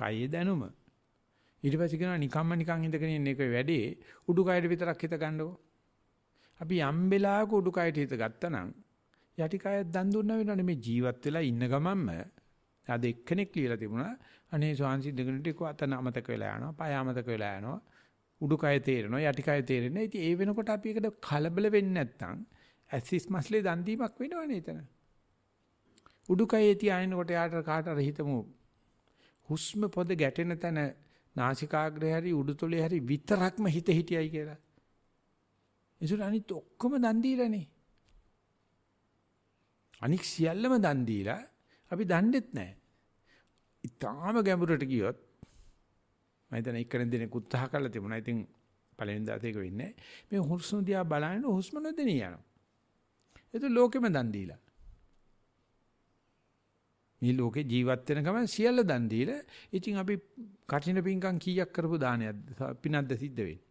කයේ දැනුම ඊට පස්සේ කියනවා නිකම්ම නිකන් ඉඳගෙන ඉන්න එක වැඩේ උඩුකයට විතරක් හිත ගන්නකො. අපි යම් වෙලාවක උඩුකයට හිත ගත්තනම් යටිකය දන් දුන්න වෙනවනේ මේ ජීවත් වෙලා ඉන්න ගමන්ම අද එක්කෙනෙක් ලියලා තිබුණා අනේ ස්වාංශි දෙගණට එක අත නමතක වෙලා යනවා පය අමතක වෙලා යනවා උඩුකය තේරෙනවා යටිකය තේරෙන්නේ. ඉතින් ඒ වෙනකොට අපි එකට කලබල වෙන්නේ නැත්තම් ඇසිස් මස්ලේ දන් දීමක් වෙනවනේ එතන. උඩුකයේ තියාගෙනකොට යාට කාට අර හිතමු හුස්ම පොද ගැටෙන තැන නාසිකාග්‍රේ හරි උඩුතොලේ හරි විතරක්ම හිත හිටියයි කියලා. ඒසුර අනිත් ඔක්කොම දන් දීලානේ. අනික් සියල්ලම දන් දීලා අපි දන්නේත් නැහැ. ඊටාම ගැඹුරට ගියොත් මම හිතන එක්කෙනෙක් දෙනෙක් උත්සාහ කරලා තිබුණා. ඉතින් පළවෙනි දාතේ ඒක වෙන්නේ. මේ හුස්ම දිහා බලනකොට හුස්ම නොදෙනී යනවා. ඒක ලෝකෙම දන් දීලා. මේ ලෝකේ ජීවත් වෙන ගමන් සියල්ල දන් දීලා ඉතින් අපි කටින පිංකම් කීයක් කරපු දානයක්ද පිනක්ද සිද්ධ වෙන්නේ.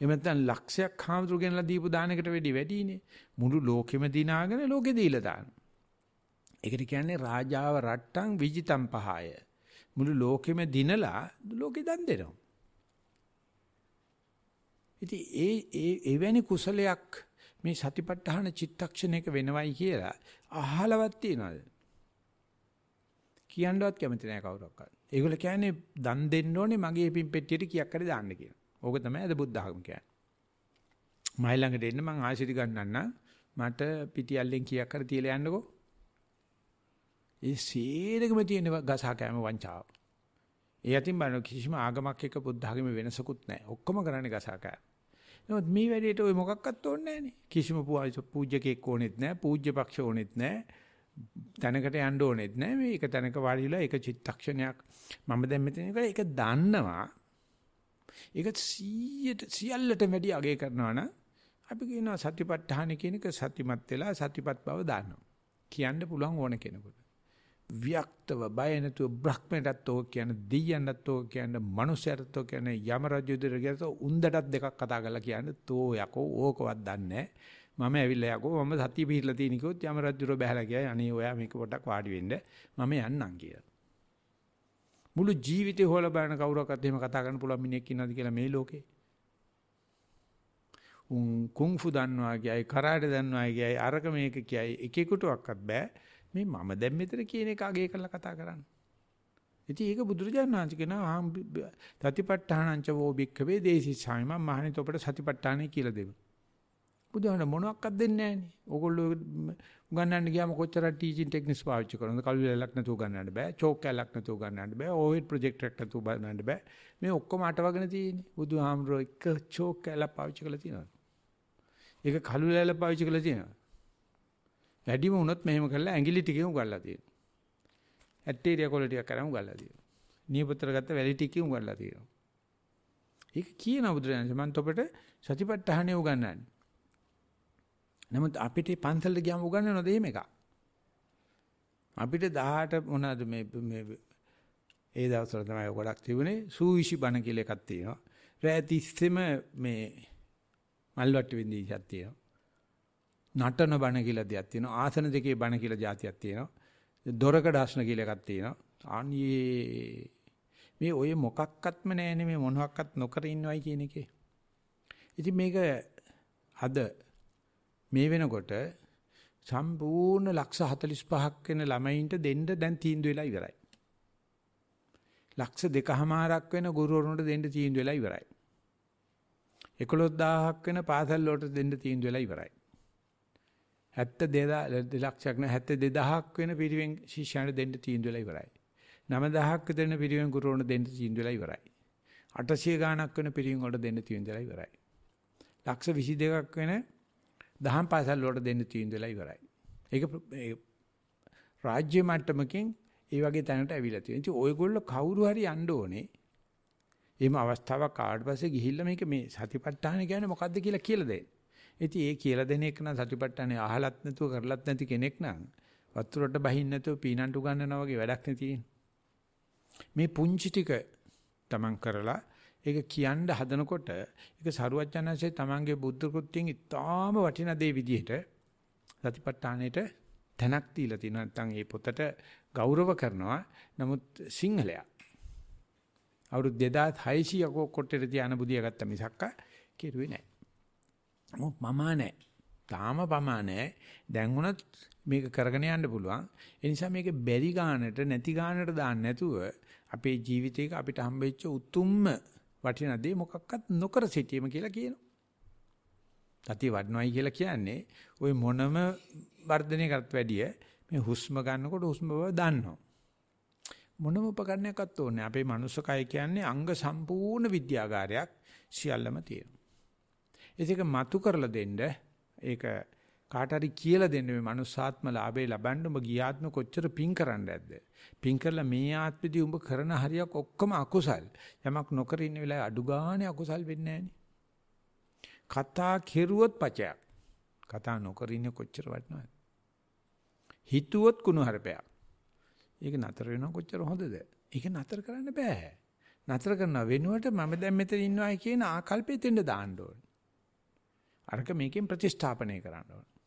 එහෙම නැත්නම් ලක්ෂයක් හාමුදුරු ගෙනලා දීපු දානයකට වැඩි වැඩිනේ. මුළු ලෝකෙම දිනාගෙන ලෝකෙ දීලා දාන. ඒකට කියන්නේ රාජාව රට්ටං විජිතම් පහය. මුළු ලෝකෙම දිනලා ලෝකෙ දන් දෙනවා. ඉතින් ඒ ඒ එවැනි කුසලයක් මේ සතිපට්ඨාන චිත්තක්ෂණයක වෙනවයි කියලා අහලවත් තියනවාද? කියන්නවත් කැමති නෑ කවුරක්වත්. ඒගොල්ලෝ කියන්නේ දන් දෙන්න ඕනේ මගේ පින් පෙට්ටියට කීයක් හරි දාන්න කියලා. ඕක තමයි අද බුද්ධ ආගම කියන්නේ. මයි ළඟට එන්න මං ආශිර්වාද ගන්නන්න මට පිටියල්ලෙන් කීයක් හරි තියලා යන්නකෝ. ඒ සීරකම තියෙන ගසා කෑම වංචාව. ඒ අතින් බලන කිසිම ආගමක් එක්ක බුද්ධ ආගමේ වෙනසකුත් නැහැ. ඔක්කොම කරන්නේ ගසා කෑම. නමුත් මේ වැඩේට ওই මොකක්වත් ඕනේ නැහනේ. කිසිම පූජකෙක් ඕනෙත් නැහැ, පූජ්‍ය පක්ෂ ඕනෙත් නැහැ. තැනකට යන්න ඕනෙත් නෑ මේ එක තැනක වාඩි වෙලා එක චිත්තක්ෂණයක් මම දැන් මෙතන කරලා ඒක දන්නවා ඒක 100ට සියල්ලට වැඩි අගය කරනවා නම් අපි කියනවා සතිපට්ඨාන කියන එක සතිමත් වෙලා සතිපත් බව දන්නවා කියන්න පුළුවන් ඕන කෙනෙකුට වික්තව බය නැතුව බ්‍රහ්මයටත් ඕක කියන දෙයයන්ටත් ඕක කියන මනුස්සයටත් ඕක කියන යම රජු දෙරගට උන්දටත් දෙකක් කතා කරලා කියන්නේ තෝ යකෝ ඕකවත් දන්නේ නෑ මම ඇවිල්ලා යකෝ මම සතිය පිහිරලා තියෙන කිව්වොත් යම රජුර බැහැලා ගියා අනේ ඔයා මේක පොඩක් වාඩි වෙන්න මම යන්නම් කියලා මුළු ජීවිතේ හොයලා බලන කවුරක්වත් එහෙම කතා කරන්න පුළුවන් මිනිහෙක් ඉන්නවද කියලා මේ ලෝකේ උන් කුං ෆු දන්නවා කියයි කරාට දන්නවා කියයි අරක මේක කියයි එකෙකුටවත් බෑ මේ මම දැන් මෙතන කියන එක අගේ කරලා කතා කරන්න ඉතින් ඒක බුදුරජාණන් වහන්සේ කියනවා සතිපට්ඨානංච වෝ භික්ඛවේ දේසි සාමි මම මහණිත ඔබට සතිපට්ඨානයි කියලා දෙනවා බුදුහාම මොනවත්ක්වත් දෙන්නේ නැහනේ. ඕගොල්ලෝ උගන්වන්න ගියාම කොච්චර ටීචින් ටෙක්නික්ස් පාවිච්චි කරනවද? කළු ලැලක් නැතුව ගන්නන්න බෑ. චෝක් කැලක් නැතුව ගන්නන්න බෑ. ඕහෙඩ් ප්‍රොජෙක්ට් එකක් නැතුව ගන්නන්න බෑ. මේ ඔක්කොම අටවගෙන තියෙන්නේ. බුදුහාමරෝ එක චෝක් කැල පාවිච්චි කරලා තියෙනවා. ඒක කළු ලැල පාවිච්චි කරලා තියෙනවා. වැඩිම වුණොත් මෙහෙම කරලා ඇඟිලි ටිකේ උගල්ලා තියෙනවා. ඇටීරියා කොළ ටිකක් කරන් උගල්ලා තියෙනවා. නියපොත්තර ගත්ත වැලි ටිකේ උගල්ලා තියෙනවා. ඒක කියන බුදුරජාණන් මම තොපට සතිපට්ඨානෙ උගන්වන්නේ. නමුත් අපිට පන්සලට ගියාම උගන්වනවද එහෙම එකක්? අපිට 18 මොනවාද මේ මේ ඒ දවස්වල තමයි ගොඩක් තිබුණේ සූවිසි බණ කියලා එකක් තියෙනවා. රෑ 30ෙම මේ මල්වට්ටු වෙන්දීසක් තියෙනවා. නටන බණ කියලා දෙයක් තියෙනවා. ආසන දෙකේ බණ කියලා જાතියක් තියෙනවා. දොරකඩ ආසන කියලා එකක් තියෙනවා. ආනියේ මේ ඔය මොකක්වත්ම නැහැ නේ මේ මොනවත් නොකර ඉන්නවයි කියන එකේ. ඉතින් මේක අද මේ වෙනකොට සම්පූර්ණ ලක්ෂ 45ක් වෙන ළමයින්ට දෙන්න දැන් තීන්දුව වෙලා ඉවරයි. ලක්ෂ දෙකහමාරක් වෙන ගුරුවරුන්ට දෙන්න තීන්දුව වෙලා ඉවරයි. 11000ක් වෙන පාසල් වලට දෙන්න තීන්දුව වෙලා ඉවරයි. 72 ලක්ෂයක් නෑ 72000ක් වෙන පිරිවෙන් ශිෂ්‍යයන්ට දෙන්න තීන්දුව වෙලා ඉවරයි. 9000ක් විතර වෙන පිරිවෙන් ගුරුවරුන්ට දෙන්න තීන්දුව වෙලා ඉවරයි. 800 ගාණක් වෙන පිරිවෙන් වලට දෙන්න තීන්දුව වෙලා ඉවරයි. ලක්ෂ 22ක් වෙන දහම් පාසල් වලට දෙන්න තීන්දුව වෙලා ඉවරයි. ඒක රාජ්‍ය මට්ටමකින් ඒ වගේ තැනට ඇවිල්ලා තියෙනවා. ඉතින් ඔයගොල්ලෝ කවුරු හරි යන්න ඕනේ. එහෙම අවස්ථාවක් ආවට පස්සේ ගිහිල්ලා මේක මේ සතිපට්ඨාන කියන්නේ මොකද්ද කියලා කියලා දෙන්න. ඉතින් ඒ කියලා දෙන එක නම් සතිපට්ඨානේ අහලත් නැතුව කරලත් නැති කෙනෙක් නම් වතුරට බහින්න නැතුව පීනන්ට උගන්නනවා වගේ වැඩක් නේ තියෙන්නේ. මේ පුංචි ටික තමන් කරලා ඒක කියන්න හදනකොට ඒක සරුවච්චන්හන්සේ තමන්ගේ බුද්ධ කෘත්‍යයෙන් ඉතාම වටිනා දේ විදිහට සතිපට්ඨානෙට තැනක් දීලා තිනවා නැත්නම් මේ පොතට ගෞරව කරනවා. නමුත් සිංහලයා අවුරුදු 2600 කොට්ටෙට තියාන බුදියා ගත්ත මිසක්ක කෙරුවේ නැහැ. මම නැහැ. තාම පමා නැහැ. දැන් වුණත් මේක කරගෙන යන්න පුළුවන්. ඒ නිසා මේක බැරි ගානට නැති ගානට දාන්න නැතුව අපේ ජීවිතේක අපිට හම්බෙච්ච උතුම්ම වටින දේ මොකක්වත් නොකර සිටීම කියලා කියනවා. සතිය වඩනොයි කියලා කියන්නේ ওই මොනම වර්ධනයකටත් වැඩිය මේ හුස්ම ගන්නකොට හුස්ම බව දන්නවා. මොනම උපකරණයක්වත් ඕනේ. අපේ මනුස්ස කය කියන්නේ අංග සම්පූර්ණ විද්‍යාගාරයක් සියල්ලම තියෙනවා. ඒක මතු කරලා දෙන්න ඒක කාට හරි කියලා දෙන්න මේ මනුස්සාත්ම ලාභේ ලබන්න උඹ ගියාත්ම කොච්චර පිං කරන්න ඇද්ද පිං කරලා මේ ආත්මෙදී උඹ කරන හරියක් ඔක්කොම අකුසල් යමක් නොකර ඉන්න වෙලාවේ අඩු ගානේ අකුසල් වෙන්නේ කතා කෙරුවොත් පචයක් කතා නොකර ඉන්නේ කොච්චර වටිනවද හිතුවොත් කුණුහරුපයක් ඒක නතර වෙනවා කොච්චර හොඳද ඒක නතර කරන්න බෑ නතර කරනවා වෙනුවට මම දැන් මෙතන ඉන්නවායි කියන ආකල්පෙ දෙන්න දාන්න ඕනේ අරක මේකෙන් ප්‍රතිස්ථාපනය කරන්න ඕනේ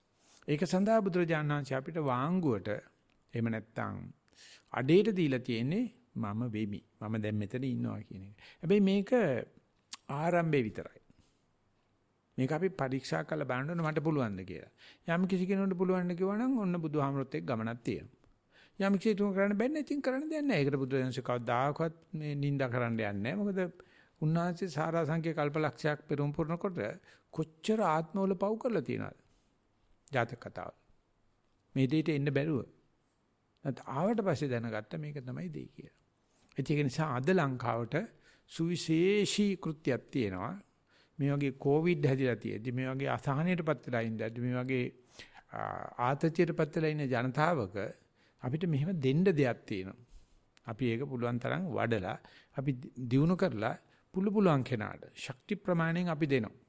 ඒක සඳහා බුදුරජාණන් වහන්සේ අපිට වාංගුවට එහෙම නැත්නම් අඩේට දීලා තියෙන්නේ මම වෙමි. මම දැන් මෙතන ඉන්නවා කියන එක. හැබැයි මේක ආරම්භයේ විතරයි. මේක අපි පරීක්ෂා කරලා බලන්න මට පුළුවන්ද කියලා. යම් කිසි කෙනෙකුට පුළුවන් කිව්වනම් ඔන්න බුදුහාමරොත් එක්ක ගමනක් තියෙනවා. යම් කිසි කෙනෙකුට කරන්න බැන්නේ ඉතින් කරන්න දෙයක් නැහැ. ඒකට බුදුරජාණන්සේ කවදාකවත් මේ නිඳා කරන්න යන්නේ නැහැ. මොකද උන්වහන්සේ සාරාංශික කල්පලක්ෂයක් පෙරම් පුරනකොට කොච්චර ආත්මවල පව් කරලා තියෙනවද? ජාතක කතාව. මේ දෙයට එන්න බැරුව. නැත් ආවට පස්සේ දැනගත්ත මේක තමයි දෙය කියලා. ඒක නිසා අද ලංකාවට සුවිශේෂී කෘත්‍යයක් තියෙනවා. මේ වගේ කොවිඩ් හැදිලා තියෙද්දි මේ වගේ අසහනයටපත් වෙලා ඉඳද්දි මේ වගේ ආතතියටපත් වෙලා ඉන්න ජනතාවක අපිට මෙහෙම දෙන්න දෙයක් තියෙනවා. අපි ඒක පුළුවන් තරම් වඩලා අපි දිනු කරලා පුළු පුළුවන් කෙනාට ශක්ති ප්‍රමාණයෙන් අපි දෙනවා.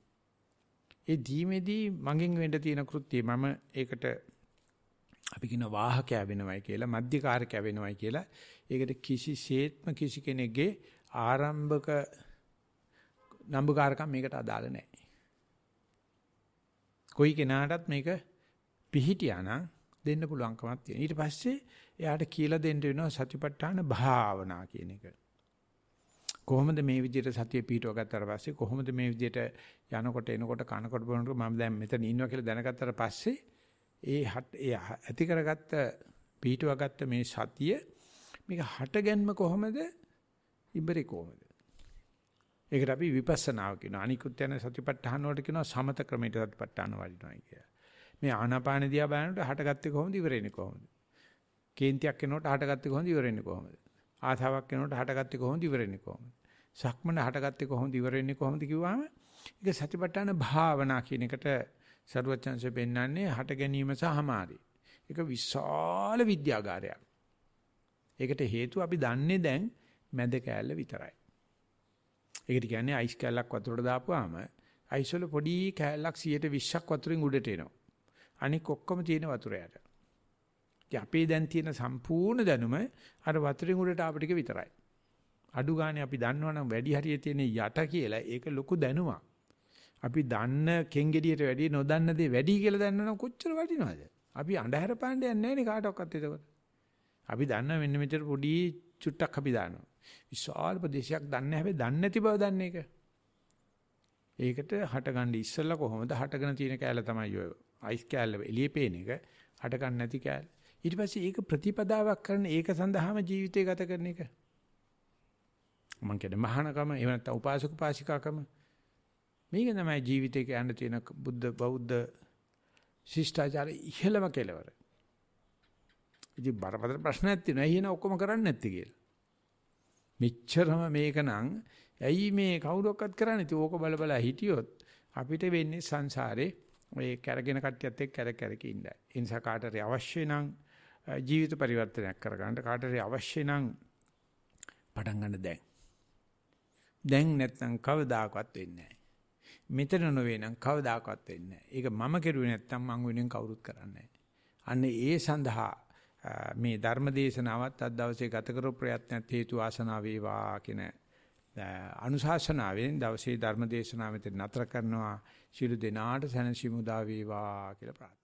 ඒ දීමේදී මගෙන් වෙන්න තියෙන කෘත්‍යය මම ඒකට අපි කියන වාහකයා වෙනවයි කියලා මධ්‍යකාරකයා වෙනවයි කියලා ඒකට කිසිසේත්ම කිසි කෙනෙක්ගේ ආරම්භක නම්බුකාරකම් මේකට අදාළ නැහැ. කොයි කෙනාටත් මේක පිහිටියා නම් දෙන්න පුළුවන්කමක් තියෙනවා. ඊට පස්සේ එයාට කියලා දෙන්න වෙනවා සතිපට්ඨාන භාවනා කියන එක. කොහොමද මේ විදිහට සතිය පිටව ගත්තට පස්සේ කොහොමද මේ විදිහට යනකොට එනකොට කනකොට බොනකොට මම දැන් මෙතන ඉන්නවා කියලා දැනගත්තට පස්සේ ඒ ඒ ඇති කරගත්ත පිටවගත්ත මේ සතිය මේක හටගැන්ම කොහොමද ඉබරේ කොහොමද ඒකට අපි විපස්සනාව කියනවා අනිකුත් යන සතිපට්ඨාන වලට කියනවා සමත ක්‍රමයට සතිපට්ඨාන වඩිනවා කියලා මේ ආනාපාන දිහා බලනකොට හටගත්තේ කොහොමද ඉවරෙන්නේ කොහොමද කේන්තියක් එනකොට හටගත්තේ කොහොමද ඉවරෙන්නේ කොහොමද ආසාවක් වෙනකොට හටගත්තේ කොහොමද ඉවර වෙන්නේ කොහොමද? සක්මන හටගත්තේ කොහොමද ඉවර වෙන්නේ කොහොමද කිව්වම ඒක සතිපට්ඨාන භාවනා කියන එකට සරුවචන්සේ පෙන්වන්නේ හට ගැනීම සහ හමාරි. ඒක විශාල විද්‍යාගාරයක්. ඒකට හේතුව අපි දන්නේ දැන් මැද කෑල්ල විතරයි. ඒකට කියන්නේ අයිස් කෑල්ලක් වතුරට දාපුවාම අයිස් වල පොඩි කෑල්ලක් 120ක් වතුරෙන් උඩට එනවා. අනික ඔක්කොම තියෙන වතුර යට. අපේ දැන් තියෙන සම්පූර්ණ දැනුම අර වතුරින් උඩට ආපු ටික විතරයි. අඩු ගානේ අපි දන්නවනම් වැඩි හරිය තියෙන යට කියලා ඒක ලොකු දැනුමක්. අපි දන්න කෙන්ගෙඩියට වැඩිය නොදන්න දේ වැඩි කියලා දන්නවනම් කොච්චර වටිනවද? අපි අඳුර පාණ්ඩයක් නැහැ නේ කාටවත් එතකොට. අපි දන්න මෙන්න මෙතන පොඩි චුට්ටක් අපි දානවා. විශාල ප්‍රදේශයක් දන්නේ හැබැයි දන්නේ නැති බව දන්නේ එක. ඒකට හටගන්න ඉස්සෙල්ලා කොහොමද හටගෙන තියෙන කෑල්ල තමයි ඔය. අයිස් කෑල්ල එළියේ පේන එක හටගන්න නැති කෑල්ල. ඊට පස්සේ ඒක ප්‍රතිපදාවක් කරන ඒක සඳහාම ජීවිතය ගත කරන එක. මම කියන්නේ මහානකම එහෙම නැත්නම් උපාසක උපාසිකාකම මේක තමයි ජීවිතේක යන්න තියෙන බුද්ධ බෞද්ධ ශිෂ්ටාචාර ඉහෙළම කෙලවර. ඉතින් බරපතල ප්‍රශ්නයක් තියෙනවා. එහෙනම් ඔක්කොම කරන්නේ නැත්තේ කියලා. මෙච්චරම මේක නම් ඇයි මේ කවුරක්වත් කරන්නේ? ඉතින් ඕක බල බල හිටියොත් අපිට වෙන්නේ සංසාරේ ඔය කැරගෙන කට්ටියත් එක්ක කැර කැරක ඉන්නයි. ඒ නිසා කාටරි අවශ්‍ය නම් ජීවිත පරිවර්තනයක් කරගන්න කාටරි අවශ්‍ය නම් පටන් ගන්න දැන්. දැන් නැත්නම් කවදාකවත් වෙන්නේ නැහැ. මෙතන නොවේ නම් කවදාකවත් වෙන්නේ නැහැ. ඒක මම කෙරුවේ නැත්නම් මං වෙනුවෙන් කවුරුත් කරන්නේ අන්න ඒ සඳහා මේ ධර්මදේශනාවත් අද දවසේ ගත කරපු ප්‍රයත්නත් හේතු ආසනාව වේවා කියන අනුශාසනාවෙන් දවසේ ධර්මදේශනාව මෙතන නතර කරනවා. ශිළු දෙනාට සැනසීම උදා වේවා කියලා ප්‍රාර්ථනා